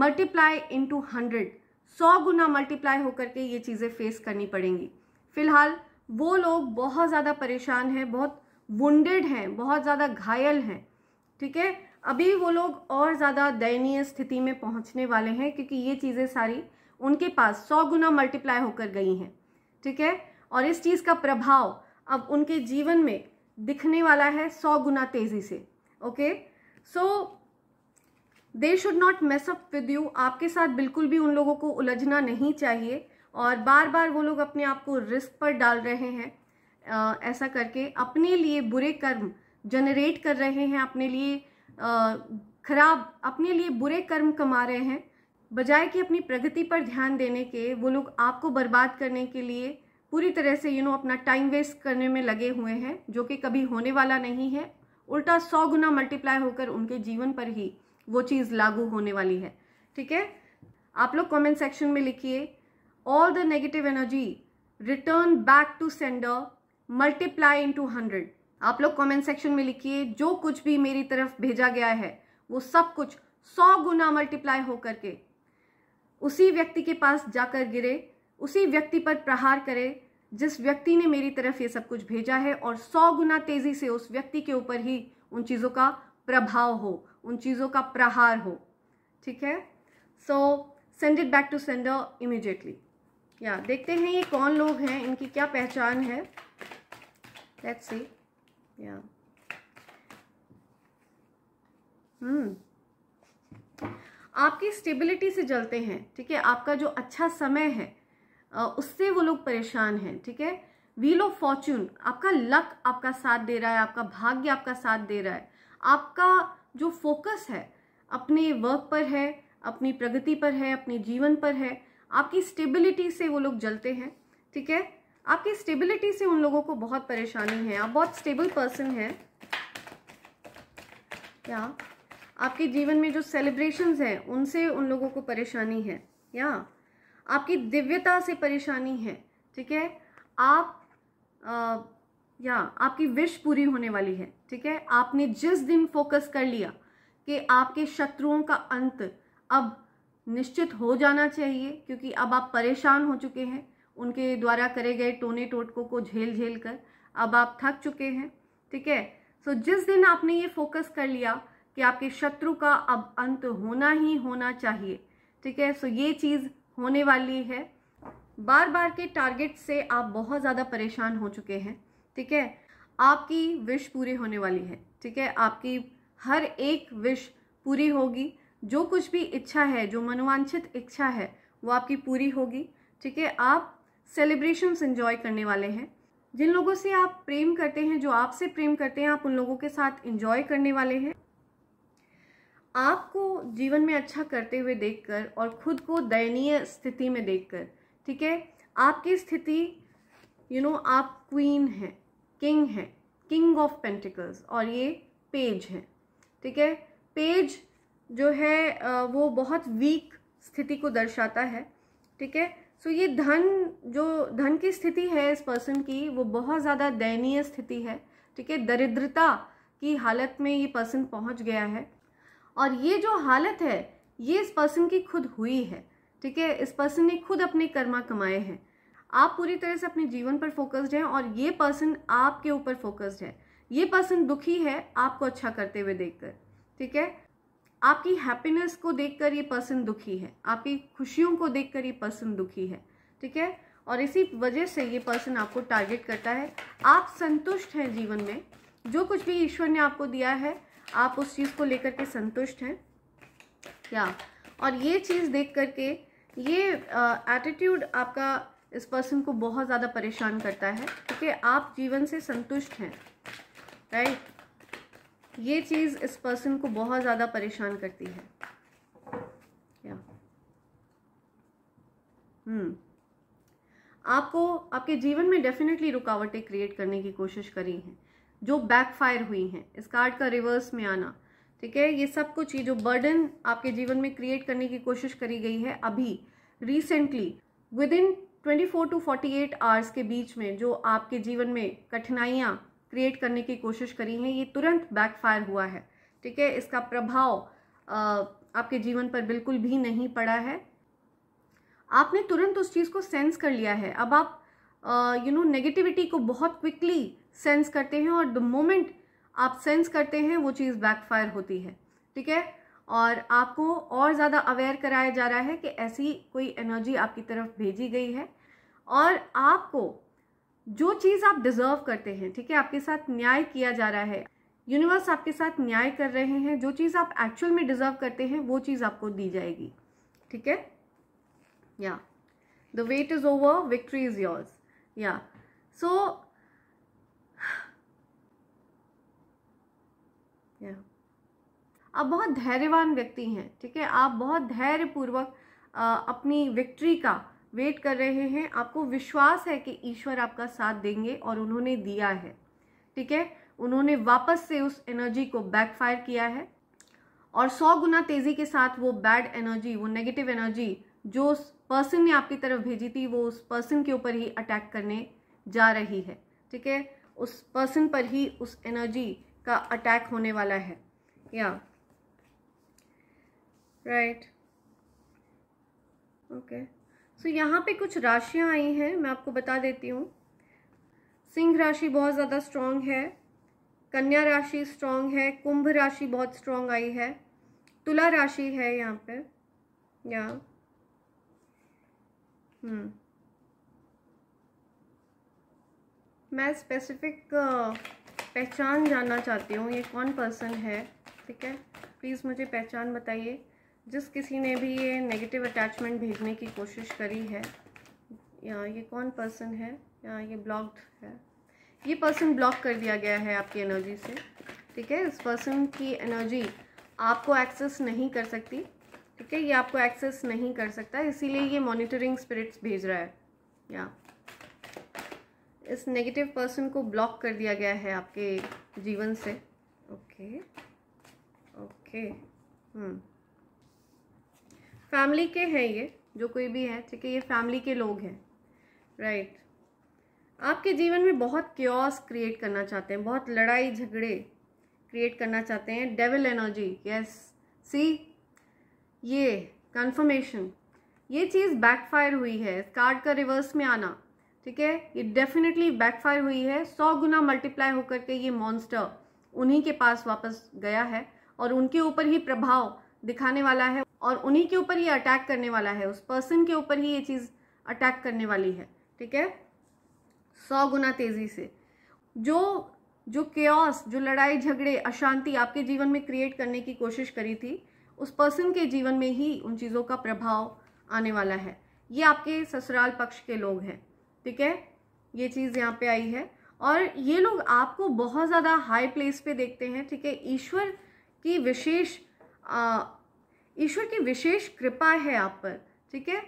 मल्टीप्लाई इंटू हंड्रेड सौ गुना मल्टीप्लाई होकर के ये चीज़ें फेस करनी पड़ेंगी फिलहाल वो लोग बहुत ज़्यादा परेशान हैं बहुत वुंडेड हैं बहुत ज़्यादा घायल हैं ठीक है अभी वो लोग और ज़्यादा दयनीय स्थिति में पहुंचने वाले हैं क्योंकि ये चीज़ें सारी उनके पास सौ गुना मल्टीप्लाई होकर गई हैं ठीक है और इस चीज़ का प्रभाव अब उनके जीवन में दिखने वाला है सौ गुना तेज़ी से okay so they should not mess up with you आपके साथ बिल्कुल भी उन लोगों को उलझना नहीं चाहिए और बार बार वो लोग अपने आप को रिस्क पर डाल रहे हैं आ, ऐसा करके अपने लिए बुरे कर्म जनरेट कर रहे हैं अपने लिए खराब अपने लिए बुरे कर्म कमा रहे हैं बजाय कि अपनी प्रगति पर ध्यान देने के वो लोग आपको बर्बाद करने के लिए पूरी तरह से यू नो अपना टाइम वेस्ट करने में लगे हुए हैं जो कि कभी होने वाला नहीं है उल्टा सौ गुना मल्टीप्लाई होकर उनके जीवन पर ही वो चीज़ लागू होने वाली है ठीक है आप लोग कमेंट सेक्शन में लिखिए all the negative energy return back to sender multiply into hundred आप लोग कमेंट सेक्शन में लिखिए जो कुछ भी मेरी तरफ भेजा गया है वो सब कुछ सौ गुना मल्टीप्लाई होकर के उसी व्यक्ति के पास जाकर गिरे उसी व्यक्ति पर प्रहार करे जिस व्यक्ति ने मेरी तरफ ये सब कुछ भेजा है और सौ गुना तेजी से उस व्यक्ति के ऊपर ही उन चीज़ों का प्रभाव हो उन चीज़ों का प्रहार हो ठीक है so send it back to sender immediately या देखते हैं ये कौन लोग हैं इनकी क्या पहचान है लेट्स सी yeah हम्म आपकी स्टेबिलिटी से जलते हैं ठीक है आपका जो अच्छा समय है उससे वो लोग परेशान हैं ठीक है व्हील ऑफ फॉर्चून आपका लक आपका साथ दे रहा है आपका भाग्य आपका साथ दे रहा है आपका जो फोकस है अपने वर्क पर है अपनी प्रगति पर है अपने जीवन पर है आपकी स्टेबिलिटी से वो लोग जलते हैं ठीक है आपकी स्टेबिलिटी से उन लोगों को बहुत परेशानी है आप बहुत स्टेबल पर्सन हैं या आपके जीवन में जो सेलिब्रेशंस हैं उनसे उन लोगों को परेशानी है या आपकी दिव्यता से परेशानी है ठीक है आप आ, या आपकी विश पूरी होने वाली है ठीक है आपने जिस दिन फोकस कर लिया कि आपके शत्रुओं का अंत अब निश्चित हो जाना चाहिए क्योंकि अब आप परेशान हो चुके हैं उनके द्वारा करे गए टोने टोटकों को झेल झेल कर अब आप थक चुके हैं ठीक है सो so, जिस दिन आपने ये फोकस कर लिया कि आपके शत्रु का अब अंत होना ही होना चाहिए ठीक है सो ये चीज़ होने वाली है बार बार के टारगेट से आप बहुत ज़्यादा परेशान हो चुके हैं ठीक है आपकी विश पूरी होने वाली है ठीक है आपकी हर एक विश पूरी होगी जो कुछ भी इच्छा है जो मनोवांछित इच्छा है वो आपकी पूरी होगी ठीक है आप सेलिब्रेशंस इन्जॉय करने वाले हैं जिन लोगों से आप प्रेम करते हैं जो आपसे प्रेम करते हैं आप उन लोगों के साथ इन्जॉय करने वाले हैं आपको जीवन में अच्छा करते हुए देखकर और खुद को दयनीय स्थिति में देखकर ठीक है आपकी स्थिति यू you नो know, आप क्वीन हैं किंग हैं किंग ऑफ पेंटिकल्स और ये पेज है ठीक है पेज जो है वो बहुत वीक स्थिति को दर्शाता है ठीक है सो ये धन जो धन की स्थिति है इस पर्सन की वो बहुत ज़्यादा दयनीय स्थिति है ठीक है दरिद्रता की हालत में ये पर्सन पहुंच गया है और ये जो हालत है ये इस पर्सन की खुद हुई है ठीक है इस पर्सन ने खुद अपने कर्मा कमाए हैं आप पूरी तरह से अपने जीवन पर फोकस्ड हैं और ये पर्सन आपके ऊपर फोकस्ड है ये पर्सन दुखी है आपको अच्छा करते हुए देखकर ठीक है आपकी हैप्पीनेस को देखकर ये पर्सन दुखी है आपकी खुशियों को देखकर ये पर्सन दुखी है ठीक है और इसी वजह से ये पर्सन आपको टारगेट करता है आप संतुष्ट हैं जीवन में जो कुछ भी ईश्वर ने आपको दिया है आप उस चीज़ को लेकर के संतुष्ट हैं क्या और ये चीज़ देख करके ये एटीट्यूड आपका इस पर्सन को बहुत ज़्यादा परेशान करता है क्योंकि आप जीवन से संतुष्ट हैं राइट ये चीज़ इस पर्सन को बहुत ज़्यादा परेशान करती है क्या हम्म आपको आपके जीवन में डेफिनेटली रुकावटें क्रिएट करने की कोशिश करी हैं जो बैकफायर हुई हैं इस कार्ड का रिवर्स में आना ठीक है ये सब कुछ ये जो बर्डन आपके जीवन में क्रिएट करने की कोशिश करी गई है अभी recently within twenty four to forty eight hours के बीच में जो आपके जीवन में कठिनाइयाँ क्रिएट करने की कोशिश करी है ये तुरंत बैकफायर हुआ है ठीक है इसका प्रभाव आपके जीवन पर बिल्कुल भी नहीं पड़ा है आपने तुरंत उस चीज़ को सेंस कर लिया है अब आप यू नो नेगेटिविटी को बहुत क्विकली सेंस करते हैं और द मोमेंट आप सेंस करते हैं वो चीज़ बैकफायर होती है ठीक है और आपको और ज़्यादा अवेयर कराया जा रहा है कि ऐसी कोई एनर्जी आपकी तरफ भेजी गई है और आपको जो चीज़ आप डिजर्व करते हैं ठीक है आपके साथ न्याय किया जा रहा है यूनिवर्स आपके साथ न्याय कर रहे हैं जो चीज़ आप एक्चुअल में डिजर्व करते हैं वो चीज़ आपको दी जाएगी ठीक है या the wait is over victory is yours या सो आप बहुत धैर्यवान व्यक्ति हैं ठीक है आप बहुत धैर्यपूर्वक अपनी विक्ट्री का वेट कर रहे हैं आपको विश्वास है कि ईश्वर आपका साथ देंगे और उन्होंने दिया है ठीक है उन्होंने वापस से उस एनर्जी को बैकफायर किया है और सौ गुना तेजी के साथ वो बैड एनर्जी वो नेगेटिव एनर्जी जो उस पर्सन ने आपकी तरफ भेजी थी वो उस पर्सन के ऊपर ही अटैक करने जा रही है ठीक है उस पर्सन पर ही उस एनर्जी का अटैक होने वाला है या राइट ओके सो so, यहाँ पे कुछ राशियाँ आई हैं मैं आपको बता देती हूँ सिंह राशि बहुत ज़्यादा स्ट्रांग है कन्या राशि स्ट्रांग है कुंभ राशि बहुत स्ट्रांग आई है तुला राशि है यहाँ पे या हम्म। मैं स्पेसिफिक पहचान जानना चाहती हूँ ये कौन पर्सन है ठीक है प्लीज़ मुझे पहचान बताइए जिस किसी ने भी ये नेगेटिव अटैचमेंट भेजने की कोशिश करी है या ये कौन पर्सन है या ये ब्लॉक्ड है ये पर्सन ब्लॉक कर दिया गया है आपकी एनर्जी से ठीक है इस पर्सन की एनर्जी आपको एक्सेस नहीं कर सकती ठीक है ये आपको एक्सेस नहीं कर सकता इसीलिए ये मॉनिटरिंग स्पिरिट्स भेज रहा है या इस नेगेटिव पर्सन को ब्लॉक कर दिया गया है आपके जीवन से ओके ओके हम्म फैमिली के हैं ये जो कोई भी है ठीक है ये फैमिली के लोग हैं राइट right. आपके जीवन में बहुत क्योस क्रिएट करना चाहते हैं बहुत लड़ाई झगड़े क्रिएट करना चाहते हैं डेविल एनर्जी यस सी ये कंफर्मेशन ये चीज़ बैकफायर हुई है कार्ड का रिवर्स में आना ठीक है ये डेफिनेटली बैकफायर हुई है सौ गुना मल्टीप्लाई होकर के ये मॉन्स्टर उन्हीं के पास वापस गया है और उनके ऊपर ही प्रभाव दिखाने वाला है और उन्हीं के ऊपर ये अटैक करने वाला है उस पर्सन के ऊपर ही ये चीज़ अटैक करने वाली है ठीक है सौ गुना तेज़ी से जो जो केस जो लड़ाई झगड़े अशांति आपके जीवन में क्रिएट करने की कोशिश करी थी उस पर्सन के जीवन में ही उन चीज़ों का प्रभाव आने वाला है ये आपके ससुराल पक्ष के लोग हैं ठीक है ये चीज़ यहाँ पे आई है और ये लोग आपको बहुत ज़्यादा हाई प्लेस पे देखते हैं ठीक है ईश्वर की विशेष ईश्वर की विशेष कृपा है आप पर ठीक है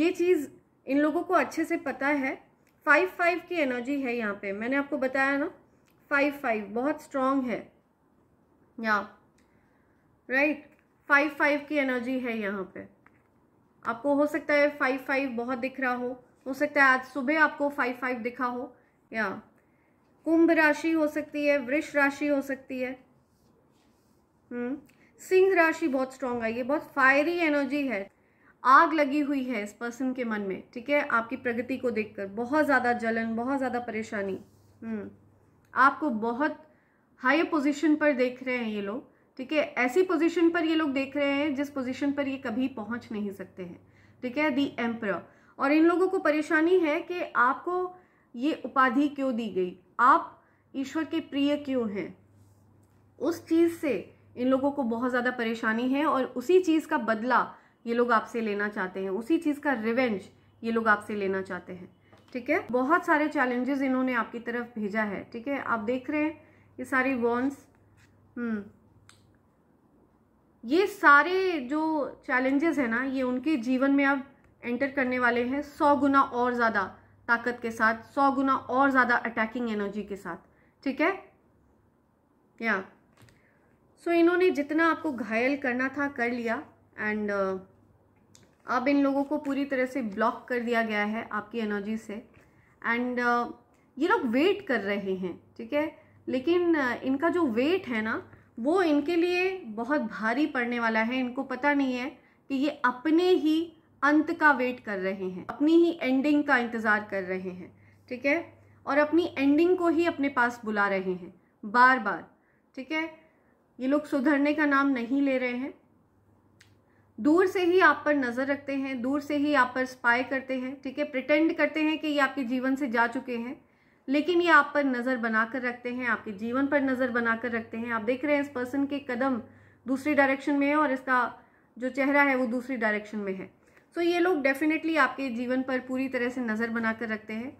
ये चीज़ इन लोगों को अच्छे से पता है फाइव फाइव की एनर्जी है यहाँ पे मैंने आपको बताया ना फाइव फाइव बहुत स्ट्रांग है या राइट फाइव फाइव की एनर्जी है यहाँ पे आपको हो सकता है फाइव फाइव बहुत दिख रहा हो हो सकता है आज सुबह आपको फाइव फाइव दिखा हो या कुंभ राशि हो सकती है वृष राशि हो सकती है हम्म सिंह राशि बहुत स्ट्रांग आई है बहुत फायरी एनर्जी है आग लगी हुई है इस पर्सन के मन में ठीक है आपकी प्रगति को देखकर बहुत ज़्यादा जलन बहुत ज़्यादा परेशानी हम्म। आपको बहुत हाई पोजीशन पर देख रहे हैं ये लोग ठीक है ऐसी पोजीशन पर ये लोग देख रहे हैं जिस पोजीशन पर ये कभी पहुंच नहीं सकते हैं ठीक है दी एम्पर और इन लोगों को परेशानी है कि आपको ये उपाधि क्यों दी गई आप ईश्वर के प्रिय क्यों हैं उस चीज़ से इन लोगों को बहुत ज़्यादा परेशानी है और उसी चीज़ का बदला ये लोग आपसे लेना चाहते हैं उसी चीज़ का रिवेंज ये लोग आपसे लेना चाहते हैं ठीक है बहुत सारे चैलेंजेस इन्होंने आपकी तरफ भेजा है ठीक है आप देख रहे हैं ये सारी वॉन्स हम्म। ये सारे जो चैलेंजेस है ना ये उनके जीवन में अब एंटर करने वाले हैं सौ गुना और ज़्यादा ताकत के साथ सौ गुना और ज़्यादा अटैकिंग एनर्जी के साथ ठीक है या सो so, इन्होंने जितना आपको घायल करना था कर लिया एंड uh, अब इन लोगों को पूरी तरह से ब्लॉक कर दिया गया है आपकी एनर्जी से एंड uh, ये लोग वेट कर रहे हैं ठीक है लेकिन uh, इनका जो वेट है ना वो इनके लिए बहुत भारी पड़ने वाला है इनको पता नहीं है कि ये अपने ही अंत का वेट कर रहे हैं अपनी ही एंडिंग का इंतज़ार कर रहे हैं ठीक है और अपनी एंडिंग को ही अपने पास बुला रहे हैं बार बार ठीक है ये लोग सुधरने का नाम नहीं ले रहे हैं दूर से ही आप पर नजर रखते हैं दूर से ही आप पर स्पाई करते हैं ठीक है प्रिटेंड करते हैं कि ये आपके जीवन से जा चुके हैं लेकिन ये आप पर नजर बनाकर रखते हैं आपके जीवन पर नजर बनाकर रखते हैं आप देख रहे हैं इस पर्सन के कदम दूसरी डायरेक्शन में है और इसका जो चेहरा है वो दूसरी डायरेक्शन में है सो so, ये लोग डेफिनेटली आपके जीवन पर पूरी तरह से नज़र बनाकर रखते हैं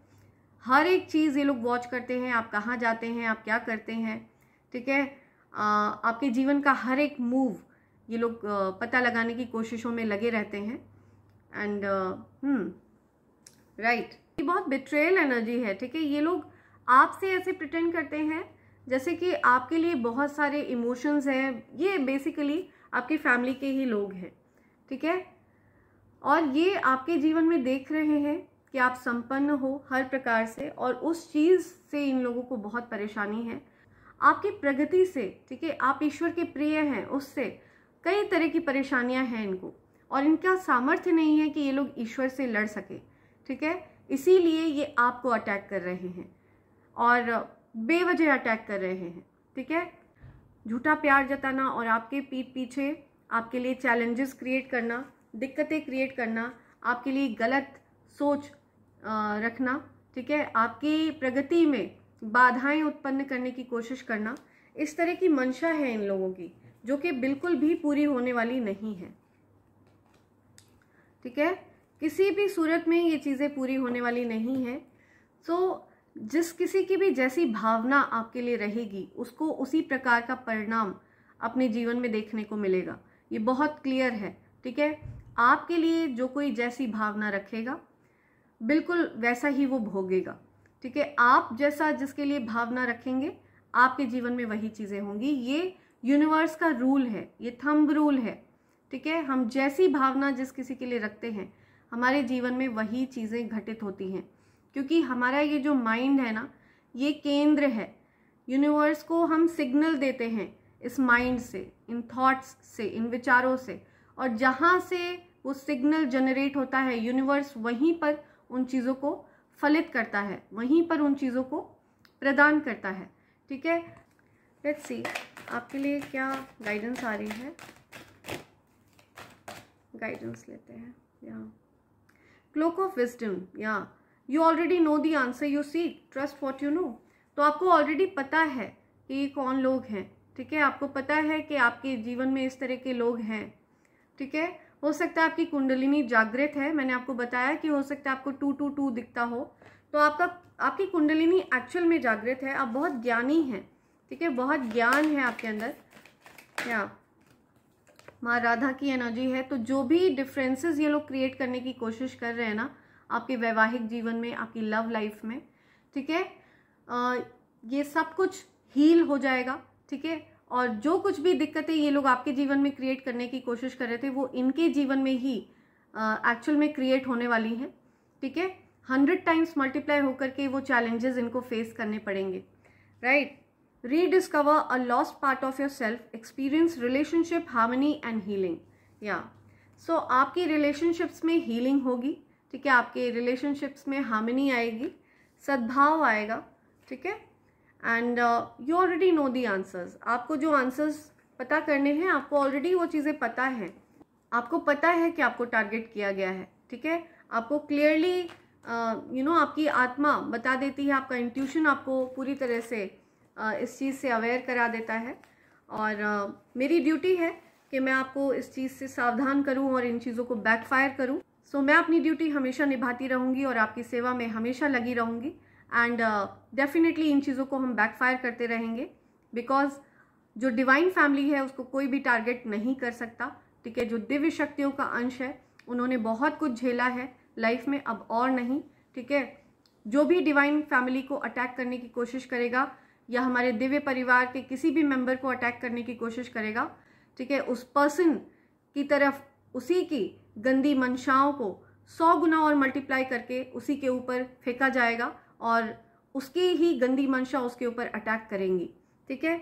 हर एक चीज़ ये लोग वॉच करते हैं आप कहाँ जाते हैं आप क्या करते हैं ठीक है आपके जीवन का हर एक मूव ये लोग पता लगाने की कोशिशों में लगे रहते हैं एंड राइट हम्म, ये बहुत बिट्रेल एनर्जी है ठीक है ये लोग आपसे ऐसे प्रिटेंड करते हैं जैसे कि आपके लिए बहुत सारे इमोशंस हैं ये बेसिकली आपकी फैमिली के ही लोग हैं ठीक है और ये आपके जीवन में देख रहे हैं कि आप संपन्न हो हर प्रकार से और उस चीज़ से इन लोगों को बहुत परेशानी है आपकी प्रगति से ठीक है आप ईश्वर के प्रिय हैं उससे कई तरह की परेशानियां हैं इनको और इनका सामर्थ्य नहीं है कि ये लोग ईश्वर से लड़ सके ठीक है इसीलिए ये आपको अटैक कर रहे हैं और बेवजह अटैक कर रहे हैं ठीक है झूठा प्यार जताना और आपके पीठ पीछे आपके लिए चैलेंजेस क्रिएट करना दिक्कतें क्रिएट करना आपके लिए गलत सोच रखना ठीक है आपकी प्रगति में बाधाएं उत्पन्न करने की कोशिश करना इस तरह की मंशा है इन लोगों की जो कि बिल्कुल भी पूरी होने वाली नहीं है ठीक है किसी भी सूरत में ये चीज़ें पूरी होने वाली नहीं है सो तो जिस किसी की भी जैसी भावना आपके लिए रहेगी उसको उसी प्रकार का परिणाम अपने जीवन में देखने को मिलेगा ये बहुत क्लियर है ठीक है आपके लिए जो कोई जैसी भावना रखेगा बिल्कुल वैसा ही वो भोगेगा ठीक है आप जैसा जिसके लिए भावना रखेंगे आपके जीवन में वही चीज़ें होंगी ये यूनिवर्स का रूल है ये थंब रूल है ठीक है हम जैसी भावना जिस किसी के लिए रखते हैं हमारे जीवन में वही चीज़ें घटित होती हैं क्योंकि हमारा ये जो माइंड है ना ये केंद्र है यूनिवर्स को हम सिग्नल देते हैं इस माइंड से इन थॉट्स से इन विचारों से और जहाँ से वो सिग्नल जनरेट होता है यूनिवर्स वहीं पर उन चीज़ों को फलित करता है वहीं पर उन चीज़ों को प्रदान करता है ठीक है लेट्स सी आपके लिए क्या गाइडेंस आ रही है गाइडेंस लेते हैं यहाँ क्लोक ऑफ विजडम या you already know the answer you see trust what you know तो आपको ऑलरेडी पता है कि ये कौन लोग हैं ठीक है आपको पता है कि आपके जीवन में इस तरह के लोग हैं ठीक है हो सकता है आपकी कुंडलिनी जागृत है मैंने आपको बताया कि हो सकता है आपको टू टू टू दिखता हो तो आपका आपकी कुंडलिनी एक्चुअल में जागृत है आप बहुत ज्ञानी हैं ठीक है बहुत ज्ञान है आपके अंदर क्या माँ राधा की एनर्जी है तो जो भी डिफ्रेंसेज ये लोग क्रिएट करने की कोशिश कर रहे हैं ना आपके वैवाहिक जीवन में आपकी लव लाइफ में ठीक है ये सब कुछ हील हो जाएगा ठीक है और जो कुछ भी दिक्कतें ये लोग आपके जीवन में क्रिएट करने की कोशिश कर रहे थे वो इनके जीवन में ही एक्चुअल में क्रिएट होने वाली हैं ठीक है हंड्रेड टाइम्स मल्टीप्लाई होकर के वो चैलेंजेस इनको फेस करने पड़ेंगे right rediscover a lost part of yourself experience relationship harmony and healing या सो आपकी रिलेशनशिप्स में हीलिंग होगी ठीक है आपके रिलेशनशिप्स में हार्मनी आएगी सद्भाव आएगा ठीक है and you already know the answers आपको जो आंसर्स पता करने हैं आपको ऑलरेडी वो चीज़ें पता हैं आपको पता है कि आपको टारगेट किया गया है ठीक है आपको क्लियरली यू नो आपकी आत्मा बता देती है आपका इंट्यूशन आपको पूरी तरह से uh, इस चीज़ से अवेयर करा देता है और uh, मेरी ड्यूटी है कि मैं आपको इस चीज़ से सावधान करूं और इन चीज़ों को बैकफायर करूं सो so, मैं अपनी ड्यूटी हमेशा निभाती रहूंगी और आपकी सेवा में हमेशा लगी रहूंगी एंड डेफिनेटली uh, इन चीज़ों को हम बैकफायर करते रहेंगे बिकॉज जो डिवाइन फैमिली है उसको कोई भी टारगेट नहीं कर सकता ठीक है जो दिव्य शक्तियों का अंश है उन्होंने बहुत कुछ झेला है लाइफ में अब और नहीं ठीक है जो भी डिवाइन फैमिली को अटैक करने की कोशिश करेगा या हमारे दिव्य परिवार के किसी भी मेंबर को अटैक करने की कोशिश करेगा ठीक है उस पर्सन की तरफ उसी की गंदी मंशाओं को सौ गुना और मल्टीप्लाई करके उसी के ऊपर फेंका जाएगा और उसकी ही गंदी मंशा उसके ऊपर अटैक करेंगी ठीक है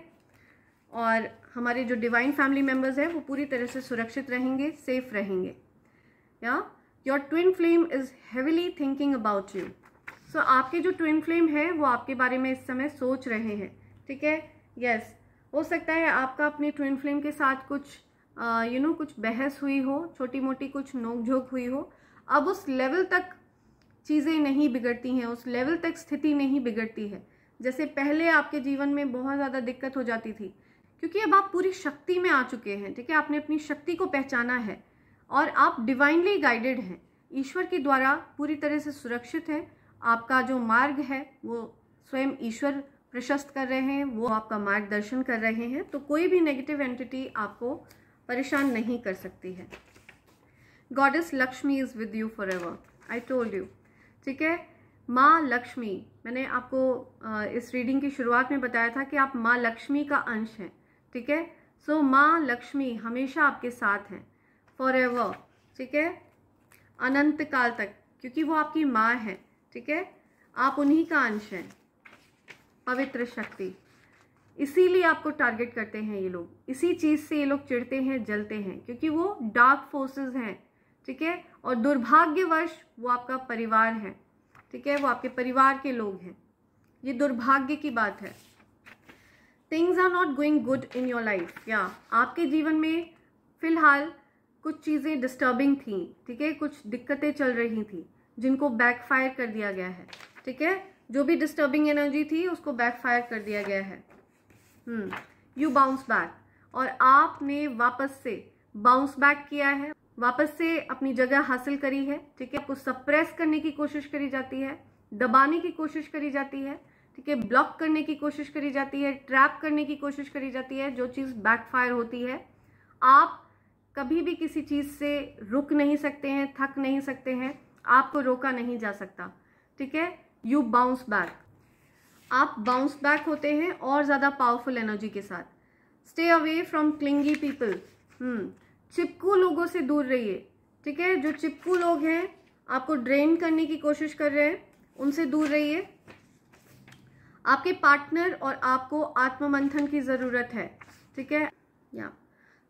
और हमारे जो डिवाइन फैमिली मेम्बर्स हैं वो पूरी तरह से सुरक्षित रहेंगे सेफ रहेंगे या your twin flame is heavily thinking about you so आपके जो ट्विन फ्लेम है वो आपके बारे में इस समय सोच रहे हैं ठीक है यस yes. हो सकता है आपका अपने ट्विन फ्लेम के साथ कुछ you uh, know you know, कुछ बहस हुई हो छोटी मोटी कुछ नोकझोंक हुई हो अब उस लेवल तक चीज़ें नहीं बिगड़ती हैं उस लेवल तक स्थिति नहीं बिगड़ती है जैसे पहले आपके जीवन में बहुत ज़्यादा दिक्कत हो जाती थी क्योंकि अब आप पूरी शक्ति में आ चुके हैं ठीक है आपने अपनी शक्ति को पहचाना है और आप डिवाइनली गाइडेड हैं ईश्वर के द्वारा पूरी तरह से सुरक्षित हैं आपका जो मार्ग है वो स्वयं ईश्वर प्रशस्त कर रहे हैं वो आपका मार्गदर्शन कर रहे हैं तो कोई भी नेगेटिव एंटिटी आपको परेशान नहीं कर सकती है goddess Lakshmi is with you forever I told you ठीक है माँ लक्ष्मी मैंने आपको इस रीडिंग की शुरुआत में बताया था कि आप माँ लक्ष्मी का अंश हैं ठीक है सो so, माँ लक्ष्मी हमेशा आपके साथ हैं फॉर एवर ठीक है अनंत काल तक क्योंकि वो आपकी माँ है ठीक है आप उन्हीं का अंश हैं पवित्र शक्ति इसीलिए आपको टारगेट करते हैं ये लोग इसी चीज़ से ये लोग चिढ़ते हैं जलते हैं क्योंकि वो डार्क फोर्सेस हैं ठीक है और दुर्भाग्यवश वो आपका परिवार है ठीक है वो आपके परिवार के लोग हैं ये दुर्भाग्य की बात है things are not going good in your life या आपके जीवन में फिलहाल कुछ चीज़ें डिस्टर्बिंग थी ठीक है कुछ दिक्कतें चल रही थी जिनको बैकफायर कर दिया गया है ठीक है जो भी डिस्टर्बिंग एनर्जी थी उसको बैकफायर कर दिया गया है यू बाउंस बैक और आपने वापस से बाउंस बैक किया है वापस से अपनी जगह हासिल करी है ठीक है आपको सप्रेस करने की कोशिश करी जाती है दबाने की कोशिश करी जाती है ठीक है ब्लॉक करने की कोशिश करी जाती है ट्रैप करने की कोशिश करी जाती है जो चीज़ बैकफायर होती है आप कभी भी किसी चीज़ से रुक नहीं सकते हैं थक नहीं सकते हैं आपको रोका नहीं जा सकता ठीक है यू बाउंस बैक आप बाउंस बैक होते हैं और ज़्यादा पावरफुल एनर्जी के साथ stay away from clingy people चिपकू लोगों से दूर रहिए ठीक है जो चिपकू लोग हैं आपको ड्रेन करने की कोशिश कर रहे हैं उनसे दूर रहिए आपके पार्टनर और आपको आत्ममंथन की ज़रूरत है ठीक है या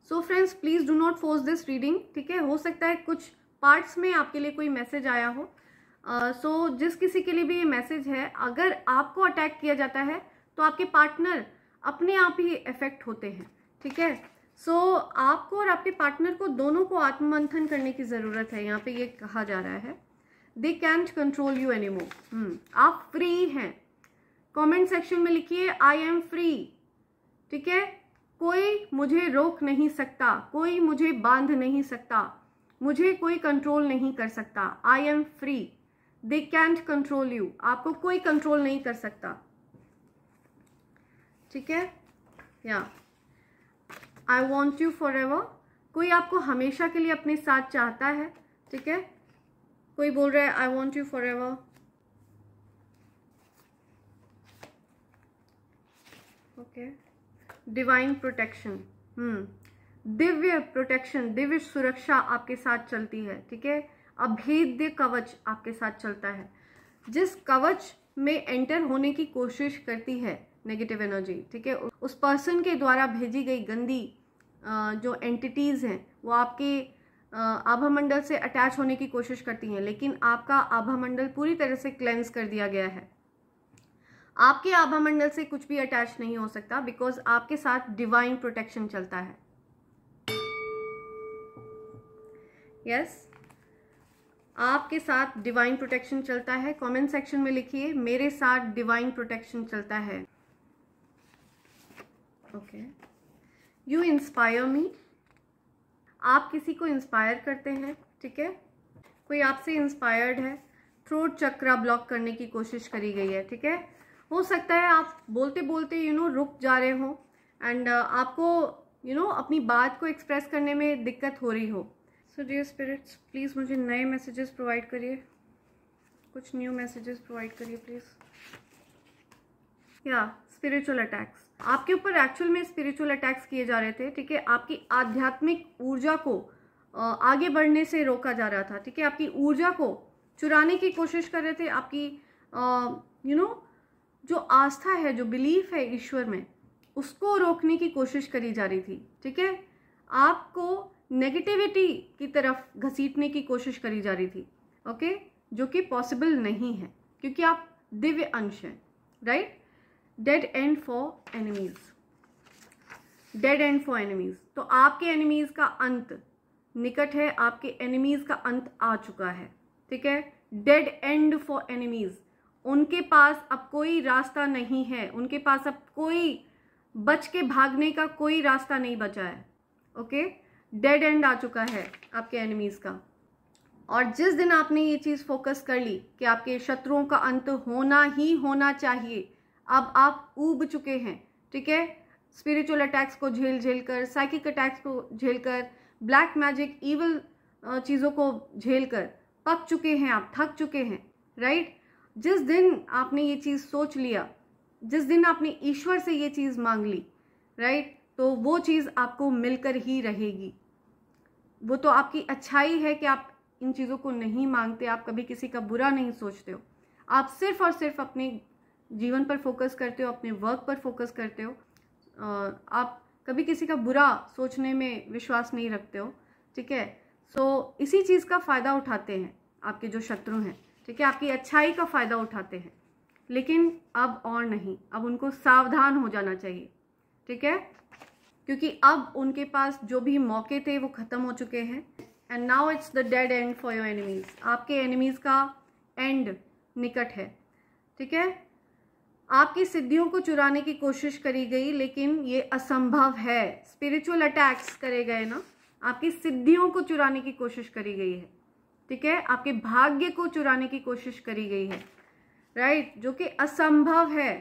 so friends please do not force this reading ठीक है हो सकता है कुछ पार्ट्स में आपके लिए कोई मैसेज आया हो सो uh, so, जिस किसी के लिए भी ये मैसेज है अगर आपको अटैक किया जाता है तो आपके पार्टनर अपने आप ही इफेक्ट होते हैं ठीक है सो so, आपको और आपके पार्टनर को दोनों को आत्ममंथन करने की ज़रूरत है यहाँ पे ये कहा जा रहा है they can't control you any more आप फ्री हैं कमेंट सेक्शन में लिखिए आई एम फ्री ठीक है कोई मुझे रोक नहीं सकता कोई मुझे बांध नहीं सकता मुझे कोई कंट्रोल नहीं कर सकता I am free they can't control you आपको कोई कंट्रोल नहीं कर सकता ठीक है या yeah. I want you forever कोई आपको हमेशा के लिए अपने साथ चाहता है ठीक है कोई बोल रहा है I want you forever okay divine protection hmm दिव्य प्रोटेक्शन दिव्य सुरक्षा आपके साथ चलती है ठीक है अभेद्य कवच आपके साथ चलता है जिस कवच में एंटर होने की कोशिश करती है नेगेटिव एनर्जी ठीक है उस पर्सन के द्वारा भेजी गई गंदी जो एंटिटीज़ हैं वो आपके आभा मंडल से अटैच होने की कोशिश करती हैं लेकिन आपका आभा मंडल पूरी तरह से क्लेंस कर दिया गया है आपके आभा मंडल से कुछ भी अटैच नहीं हो सकता बिकॉज आपके साथ डिवाइन प्रोटेक्शन चलता है यस yes? आपके साथ डिवाइन प्रोटेक्शन चलता है कमेंट सेक्शन में लिखिए मेरे साथ डिवाइन प्रोटेक्शन चलता है okay okay. You inspire me आप किसी को इंस्पायर करते हैं ठीक है कोई आपसे इंस्पायर्ड है थ्रोट चक्रा ब्लॉक करने की कोशिश करी गई है ठीक है हो सकता है आप बोलते बोलते यू you नो know, रुक जा रहे हो एंड uh, आपको यू you नो know, अपनी बात को एक्सप्रेस करने में दिक्कत हो रही हो सो डियर स्पिरिट्स प्लीज़ मुझे नए मैसेजेस प्रोवाइड करिए कुछ न्यू मैसेजेस प्रोवाइड करिए प्लीज़ या स्पिरिचुअल अटैक्स आपके ऊपर एक्चुअल में स्पिरिचुअल अटैक्स किए जा रहे थे ठीक है आपकी आध्यात्मिक ऊर्जा को आगे बढ़ने से रोका जा रहा था ठीक है आपकी ऊर्जा को चुराने की कोशिश कर रहे थे आपकी यू नो जो आस्था है जो बिलीफ है ईश्वर में उसको रोकने की कोशिश करी जा रही थी ठीक है आपको नेगेटिविटी की तरफ घसीटने की कोशिश करी जा रही थी ओके जो कि पॉसिबल नहीं है क्योंकि आप दिव्य अंश हैं right dead end for enemies dead end for enemies तो आपके एनिमीज का अंत निकट है आपके एनिमीज का अंत आ चुका है ठीक है डेड एंड फॉर एनिमीज उनके पास अब कोई रास्ता नहीं है उनके पास अब कोई बच के भागने का कोई रास्ता नहीं बचा है ओके डेड एंड आ चुका है आपके एनिमीज का और जिस दिन आपने ये चीज़ फोकस कर ली कि आपके शत्रुओं का अंत होना ही होना चाहिए अब आप ऊब चुके हैं ठीक है स्पिरिचुअल अटैक्स को झेल झेल कर साइकिक अटैक्स को झेल कर ब्लैक मैजिक ईवल चीज़ों को झेल कर पक चुके हैं आप थक चुके हैं राइट जिस दिन आपने ये चीज़ सोच लिया जिस दिन आपने ईश्वर से ये चीज़ मांग ली राइट तो वो चीज़ आपको मिलकर ही रहेगी वो तो आपकी अच्छाई है कि आप इन चीज़ों को नहीं मांगते आप कभी किसी का बुरा नहीं सोचते हो आप सिर्फ और सिर्फ अपने जीवन पर फोकस करते हो अपने वर्क पर फोकस करते हो आप कभी किसी का बुरा सोचने में विश्वास नहीं रखते हो ठीक है सो इसी चीज़ का फ़ायदा उठाते हैं आपके जो शत्रु हैं ठीक है आपकी अच्छाई का फ़ायदा उठाते हैं लेकिन अब और नहीं अब उनको सावधान हो जाना चाहिए ठीक है क्योंकि अब उनके पास जो भी मौके थे वो ख़त्म हो चुके हैं and now it's the dead end for your enemies आपके एनिमीज़ का एंड निकट है ठीक है आपकी सिद्धियों को चुराने की कोशिश करी गई लेकिन ये असंभव है स्पिरिचुअल अटैक्स करे गए ना आपकी सिद्धियों को चुराने की कोशिश करी गई है ठीक है आपके भाग्य को चुराने की कोशिश करी गई है राइट जो कि असंभव है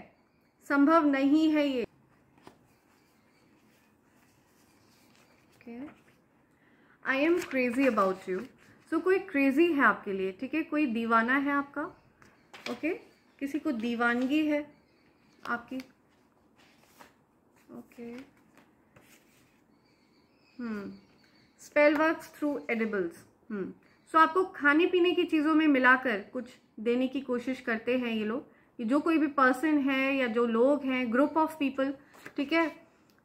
संभव नहीं है ये I am crazy about you so कोई क्रेजी है आपके लिए ठीक है कोई दीवाना है आपका ओके okay? किसी को दीवानगी है आपकी okay hmm spell work through edibles hmm so आपको खाने पीने की चीज़ों में मिलाकर कुछ देने की कोशिश करते हैं ये लोग कि जो कोई भी पर्सन है या जो लोग हैं ग्रुप ऑफ पीपल ठीक है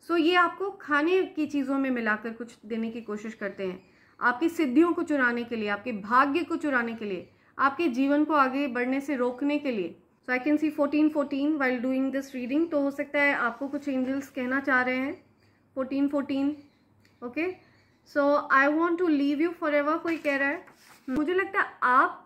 सो so, ये आपको खाने की चीज़ों में मिलाकर कुछ देने की कोशिश करते हैं आपकी सिद्धियों को चुराने के लिए आपके भाग्य को चुराने के लिए आपके जीवन को आगे बढ़ने से रोकने के लिए so I can see fourteen fourteen while doing this reading तो हो सकता है आपको कुछ एंजल्स कहना चाह रहे हैं fourteen fourteen okay so I want to leave you forever कोई कह रहा है मुझे लगता है आप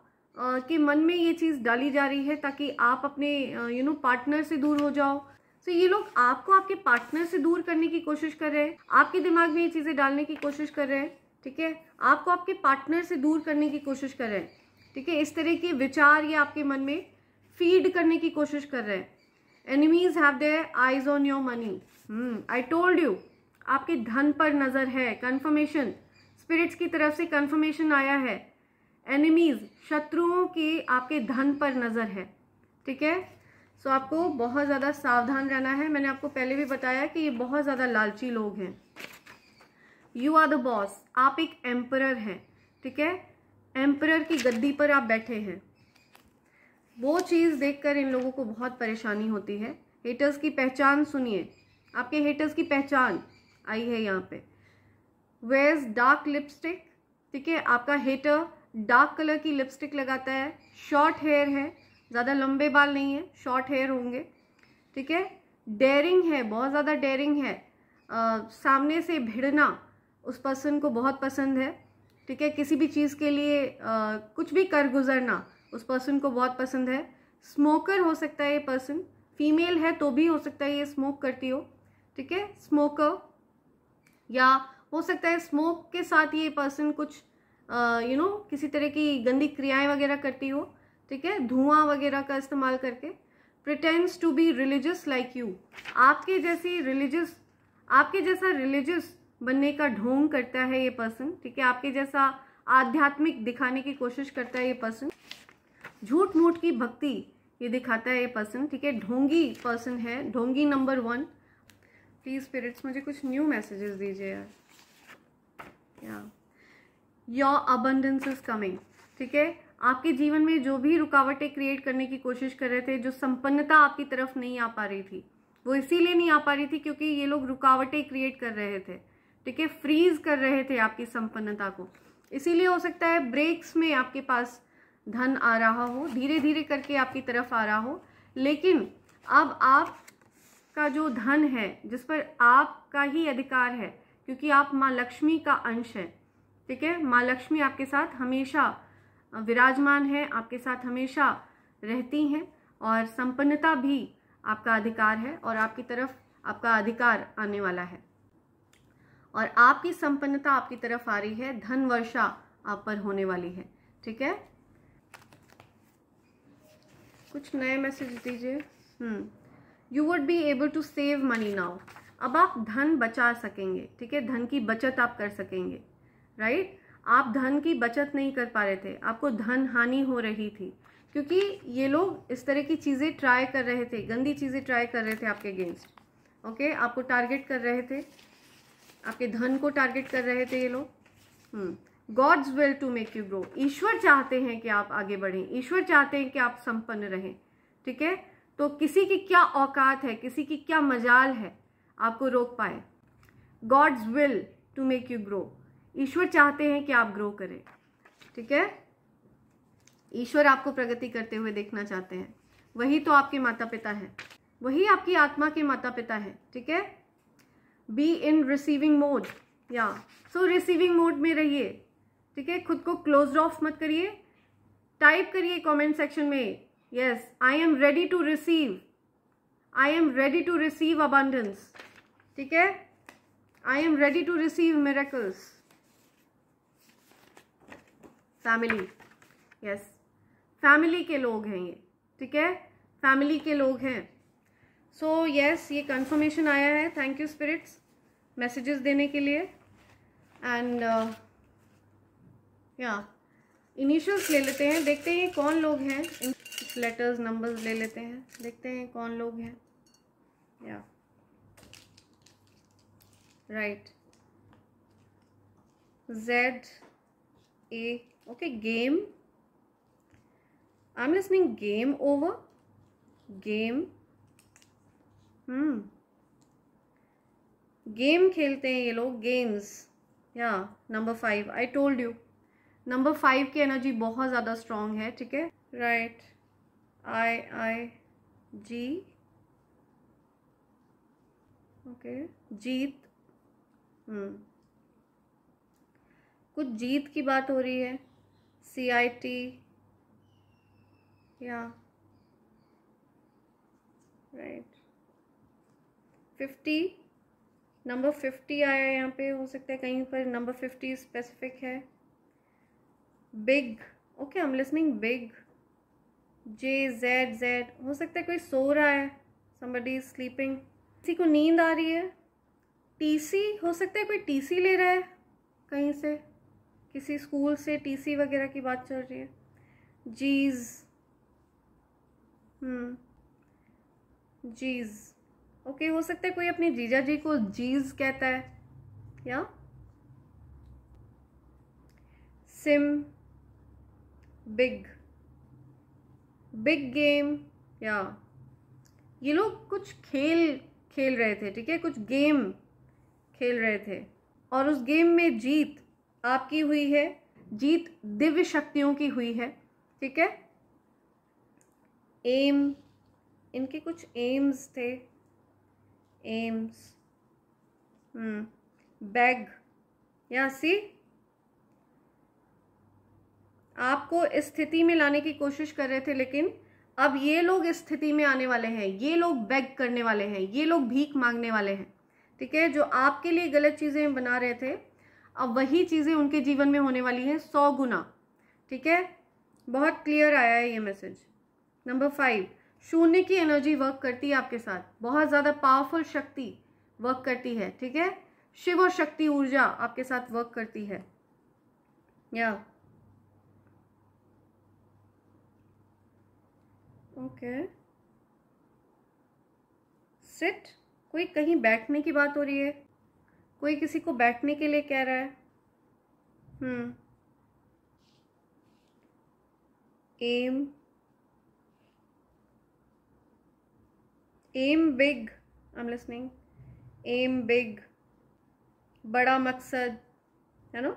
Uh, के मन में ये चीज़ डाली जा रही है ताकि आप अपने यू नो पार्टनर से दूर हो जाओ सो so, ये लोग आपको आपके पार्टनर से दूर करने की कोशिश कर रहे हैं आपके दिमाग में ये चीज़ें डालने की कोशिश कर रहे हैं ठीक है आपको आपके पार्टनर से दूर करने की कोशिश कर रहे हैं ठीक है इस तरह के विचार ये आपके मन में फीड करने की कोशिश कर रहे हैं enemies have their eyes on your money I told you आपके धन पर नज़र है कन्फर्मेशन स्पिरिट्स की तरफ से कन्फर्मेशन आया है एनिमीज शत्रुओं की आपके धन पर नज़र है ठीक है सो so, आपको बहुत ज़्यादा सावधान रहना है मैंने आपको पहले भी बताया कि ये बहुत ज़्यादा लालची लोग हैं यू आर द बॉस आप एक एम्पर हैं ठीक है एम्पर की गद्दी पर आप बैठे हैं वो चीज़ देखकर इन लोगों को बहुत परेशानी होती है हेटर्स की पहचान सुनिए आपके हेटर्स की पहचान आई है यहाँ पे वेयर्स डार्क लिपस्टिक ठीक है आपका हेटर डार्क कलर की लिपस्टिक लगाता है शॉर्ट हेयर है ज़्यादा लंबे बाल नहीं है शॉर्ट हेयर होंगे ठीक है डेयरिंग है बहुत ज़्यादा डेयरिंग है आ, सामने से भिड़ना उस पर्सन को बहुत पसंद है ठीक है किसी भी चीज़ के लिए आ, कुछ भी कर गुजरना उस पर्सन को बहुत पसंद है स्मोकर हो सकता है ये पर्सन फीमेल है तो भी हो सकता है ये स्मोक करती हो ठीक है स्मोकर या हो सकता है स्मोक के साथ ये पर्सन कुछ यू नो you know, किसी तरह की गंदी क्रियाएं वगैरह करती हो ठीक है धुआं वगैरह का इस्तेमाल करके pretends to be religious like you आपके जैसी रिलीजियस आपके जैसा रिलीजियस बनने का ढोंग करता है ये पर्सन ठीक है आपके जैसा आध्यात्मिक दिखाने की कोशिश करता है ये पर्सन झूठ मूठ की भक्ति ये दिखाता है ये पर्सन ठीक है ढोंगी पर्सन है ढोंगी नंबर वन प्लीज़ स्पिरिट्स मुझे कुछ न्यू मैसेजेस दीजिए यार योर अबंडेंस इज कमिंग ठीक है आपके जीवन में जो भी रुकावटें क्रिएट करने की कोशिश कर रहे थे जो संपन्नता आपकी तरफ नहीं आ पा रही थी वो इसीलिए नहीं आ पा रही थी क्योंकि ये लोग रुकावटें क्रिएट कर रहे थे ठीक है फ्रीज कर रहे थे आपकी संपन्नता को इसीलिए हो सकता है ब्रेक्स में आपके पास धन आ रहा हो धीरे धीरे करके आपकी तरफ आ रहा हो लेकिन अब आप का जो धन है जिस पर आपका ही अधिकार है क्योंकि आप माँ लक्ष्मी का अंश है ठीक है माँ लक्ष्मी आपके साथ हमेशा विराजमान है आपके साथ हमेशा रहती हैं और संपन्नता भी आपका अधिकार है और आपकी तरफ आपका अधिकार आने वाला है और आपकी संपन्नता आपकी तरफ आ रही है धन वर्षा आप पर होने वाली है ठीक है कुछ नए मैसेज दीजिए you would be able to save money now अब आप धन बचा सकेंगे ठीक है धन की बचत आप कर सकेंगे राइट right? आप धन की बचत नहीं कर पा रहे थे आपको धन हानि हो रही थी क्योंकि ये लोग इस तरह की चीज़ें ट्राई कर रहे थे गंदी चीज़ें ट्राई कर रहे थे आपके अगेंस्ट ओके okay? आपको टारगेट कर रहे थे आपके धन को टारगेट कर रहे थे ये लोग हम्म। God's will to make you grow ईश्वर चाहते हैं कि आप आगे बढ़ें ईश्वर चाहते हैं कि आप संपन्न रहें ठीक है तो किसी की क्या औकात है किसी की क्या मजाल है आपको रोक पाए God's will to make you grow ईश्वर चाहते हैं कि आप ग्रो करें ठीक है ईश्वर आपको प्रगति करते हुए देखना चाहते हैं वही तो आपके माता पिता हैं वही आपकी आत्मा के माता पिता हैं ठीक है बी इन रिसीविंग मोड या सो रिसीविंग मोड में रहिए ठीक है खुद को क्लोज ऑफ मत करिए टाइप करिए कमेंट सेक्शन में yes I am ready to receive I am ready to receive abundance ठीक है I am ready to receive miracles family yes family के लोग हैं ये ठीक है फैमिली के लोग हैं सो so, यस yes, ये कंफर्मेशन आया है थैंक यू स्पिरिट्स मैसेजेस देने के लिए एंड या इनिशियल्स ले लेते हैं देखते हैं कौन लोग हैं लेटर्स नंबर्स ले लेते हैं देखते हैं कौन लोग हैं या right Z A okay game I am listening game over game game खेलते हैं ये लोग गेम्स या number five I told you number five की एनर्जी बहुत ज़्यादा स्ट्रांग है ठीक है right I I ji okay जीत हम्म कुछ जीत की बात हो रही है सी आई टी या राइट फिफ्टी नंबर फिफ्टी आया यहाँ पे हो सकता है कहीं पर नंबर फिफ्टी स्पेसिफिक है big okay I am listening big J Z Z हो सकता है कोई सो रहा है समबडी इज स्लीपिंग किसी को नींद आ रही है टीसी हो सकता है कोई टीसी ले रहा है कहीं से किसी स्कूल से टीसी वगैरह की बात चल रही है जीज जीज हम्म, ओके हो सकता है कोई अपने जीजा जी को जीज कहता है या सिम बिग बिग गेम या ये लोग कुछ खेल खेल रहे थे ठीक है कुछ गेम खेल रहे थे और उस गेम में जीत आपकी हुई है जीत दिव्य शक्तियों की हुई है ठीक है एम इनके कुछ एम्स थे एम्स हम्म। बैग या सी आपको स्थिति में लाने की कोशिश कर रहे थे लेकिन अब ये लोग इस स्थिति में आने वाले हैं ये लोग बैग करने वाले हैं ये लोग भीख मांगने वाले हैं ठीक है जो आपके लिए गलत चीज़ें बना रहे थे अब वही चीज़ें उनके जीवन में होने वाली हैं सौ गुना ठीक है बहुत क्लियर आया है ये मैसेज नंबर फाइव शून्य की एनर्जी वर्क करती है आपके साथ बहुत ज़्यादा पावरफुल शक्ति वर्क करती है ठीक है शिव और शक्ति ऊर्जा आपके साथ वर्क करती है या yeah. ओके सिट कोई कहीं बैठने की बात हो रही है कोई किसी को बैठने के लिए कह रहा है hmm M M big I am listening M big बड़ा मकसद है ना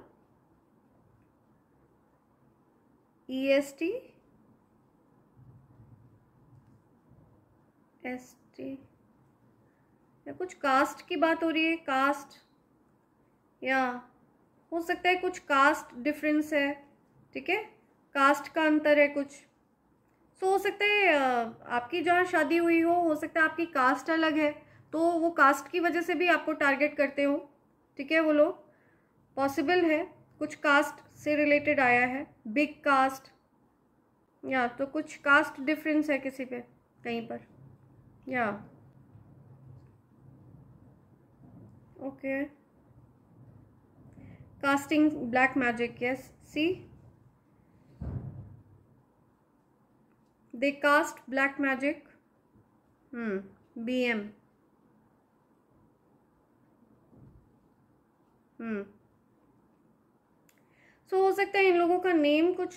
E S T S T या कुछ कास्ट की बात हो रही है कास्ट या हो सकता है कुछ कास्ट डिफरेंस है ठीक है कास्ट का अंतर है कुछ सो हो सकता है आपकी जहाँ शादी हुई हो हो सकता है आपकी कास्ट अलग है तो वो कास्ट की वजह से भी आपको टारगेट करते हो ठीक है वो लोग पॉसिबल है कुछ कास्ट से रिलेटेड आया है बिग कास्ट या तो कुछ कास्ट डिफरेंस है किसी पे कहीं पर yeah okay casting black magic yes see they cast black magic hmm bm hmm so so, हो सकता है इन लोगों का नेम कुछ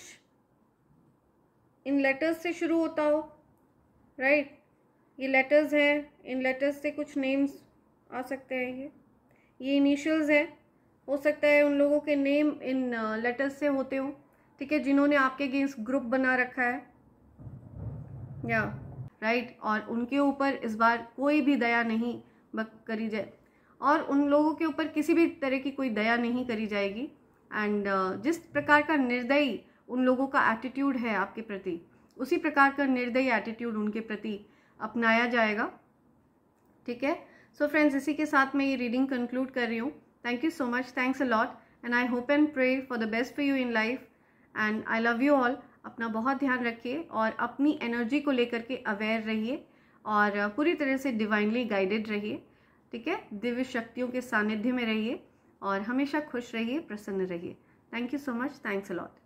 इन लेटर्स से शुरू होता हो राइट right? ये लेटर्स हैं इन लेटर्स से कुछ नेम्स आ सकते हैं ये ये इनिशियल्स है हो सकता है उन लोगों के नेम इन लेटर्स से होते हों ठीक है जिन्होंने आपके अगेंस्ट ग्रुप बना रखा है या राइट right? और उनके ऊपर इस बार कोई भी दया नहीं करी जाए और उन लोगों के ऊपर किसी भी तरह की कोई दया नहीं करी जाएगी एंड uh, जिस प्रकार का निर्दयी उन लोगों का एटीट्यूड है आपके प्रति उसी प्रकार का निर्दयी एटीट्यूड उनके प्रति अपनाया जाएगा ठीक है सो फ्रेंड्स इसी के साथ मैं ये रीडिंग कंक्लूड कर रही हूँ thank you so much thanks a lot and I hope and pray for the best for you in life and I love you all अपना बहुत ध्यान रखिए और अपनी एनर्जी को लेकर के अवेयर रहिए और पूरी तरह से डिवाइनली गाइडेड रहिए ठीक है दिव्य शक्तियों के सानिध्य में रहिए और हमेशा खुश रहिए प्रसन्न रहिए thank you so much thanks a lot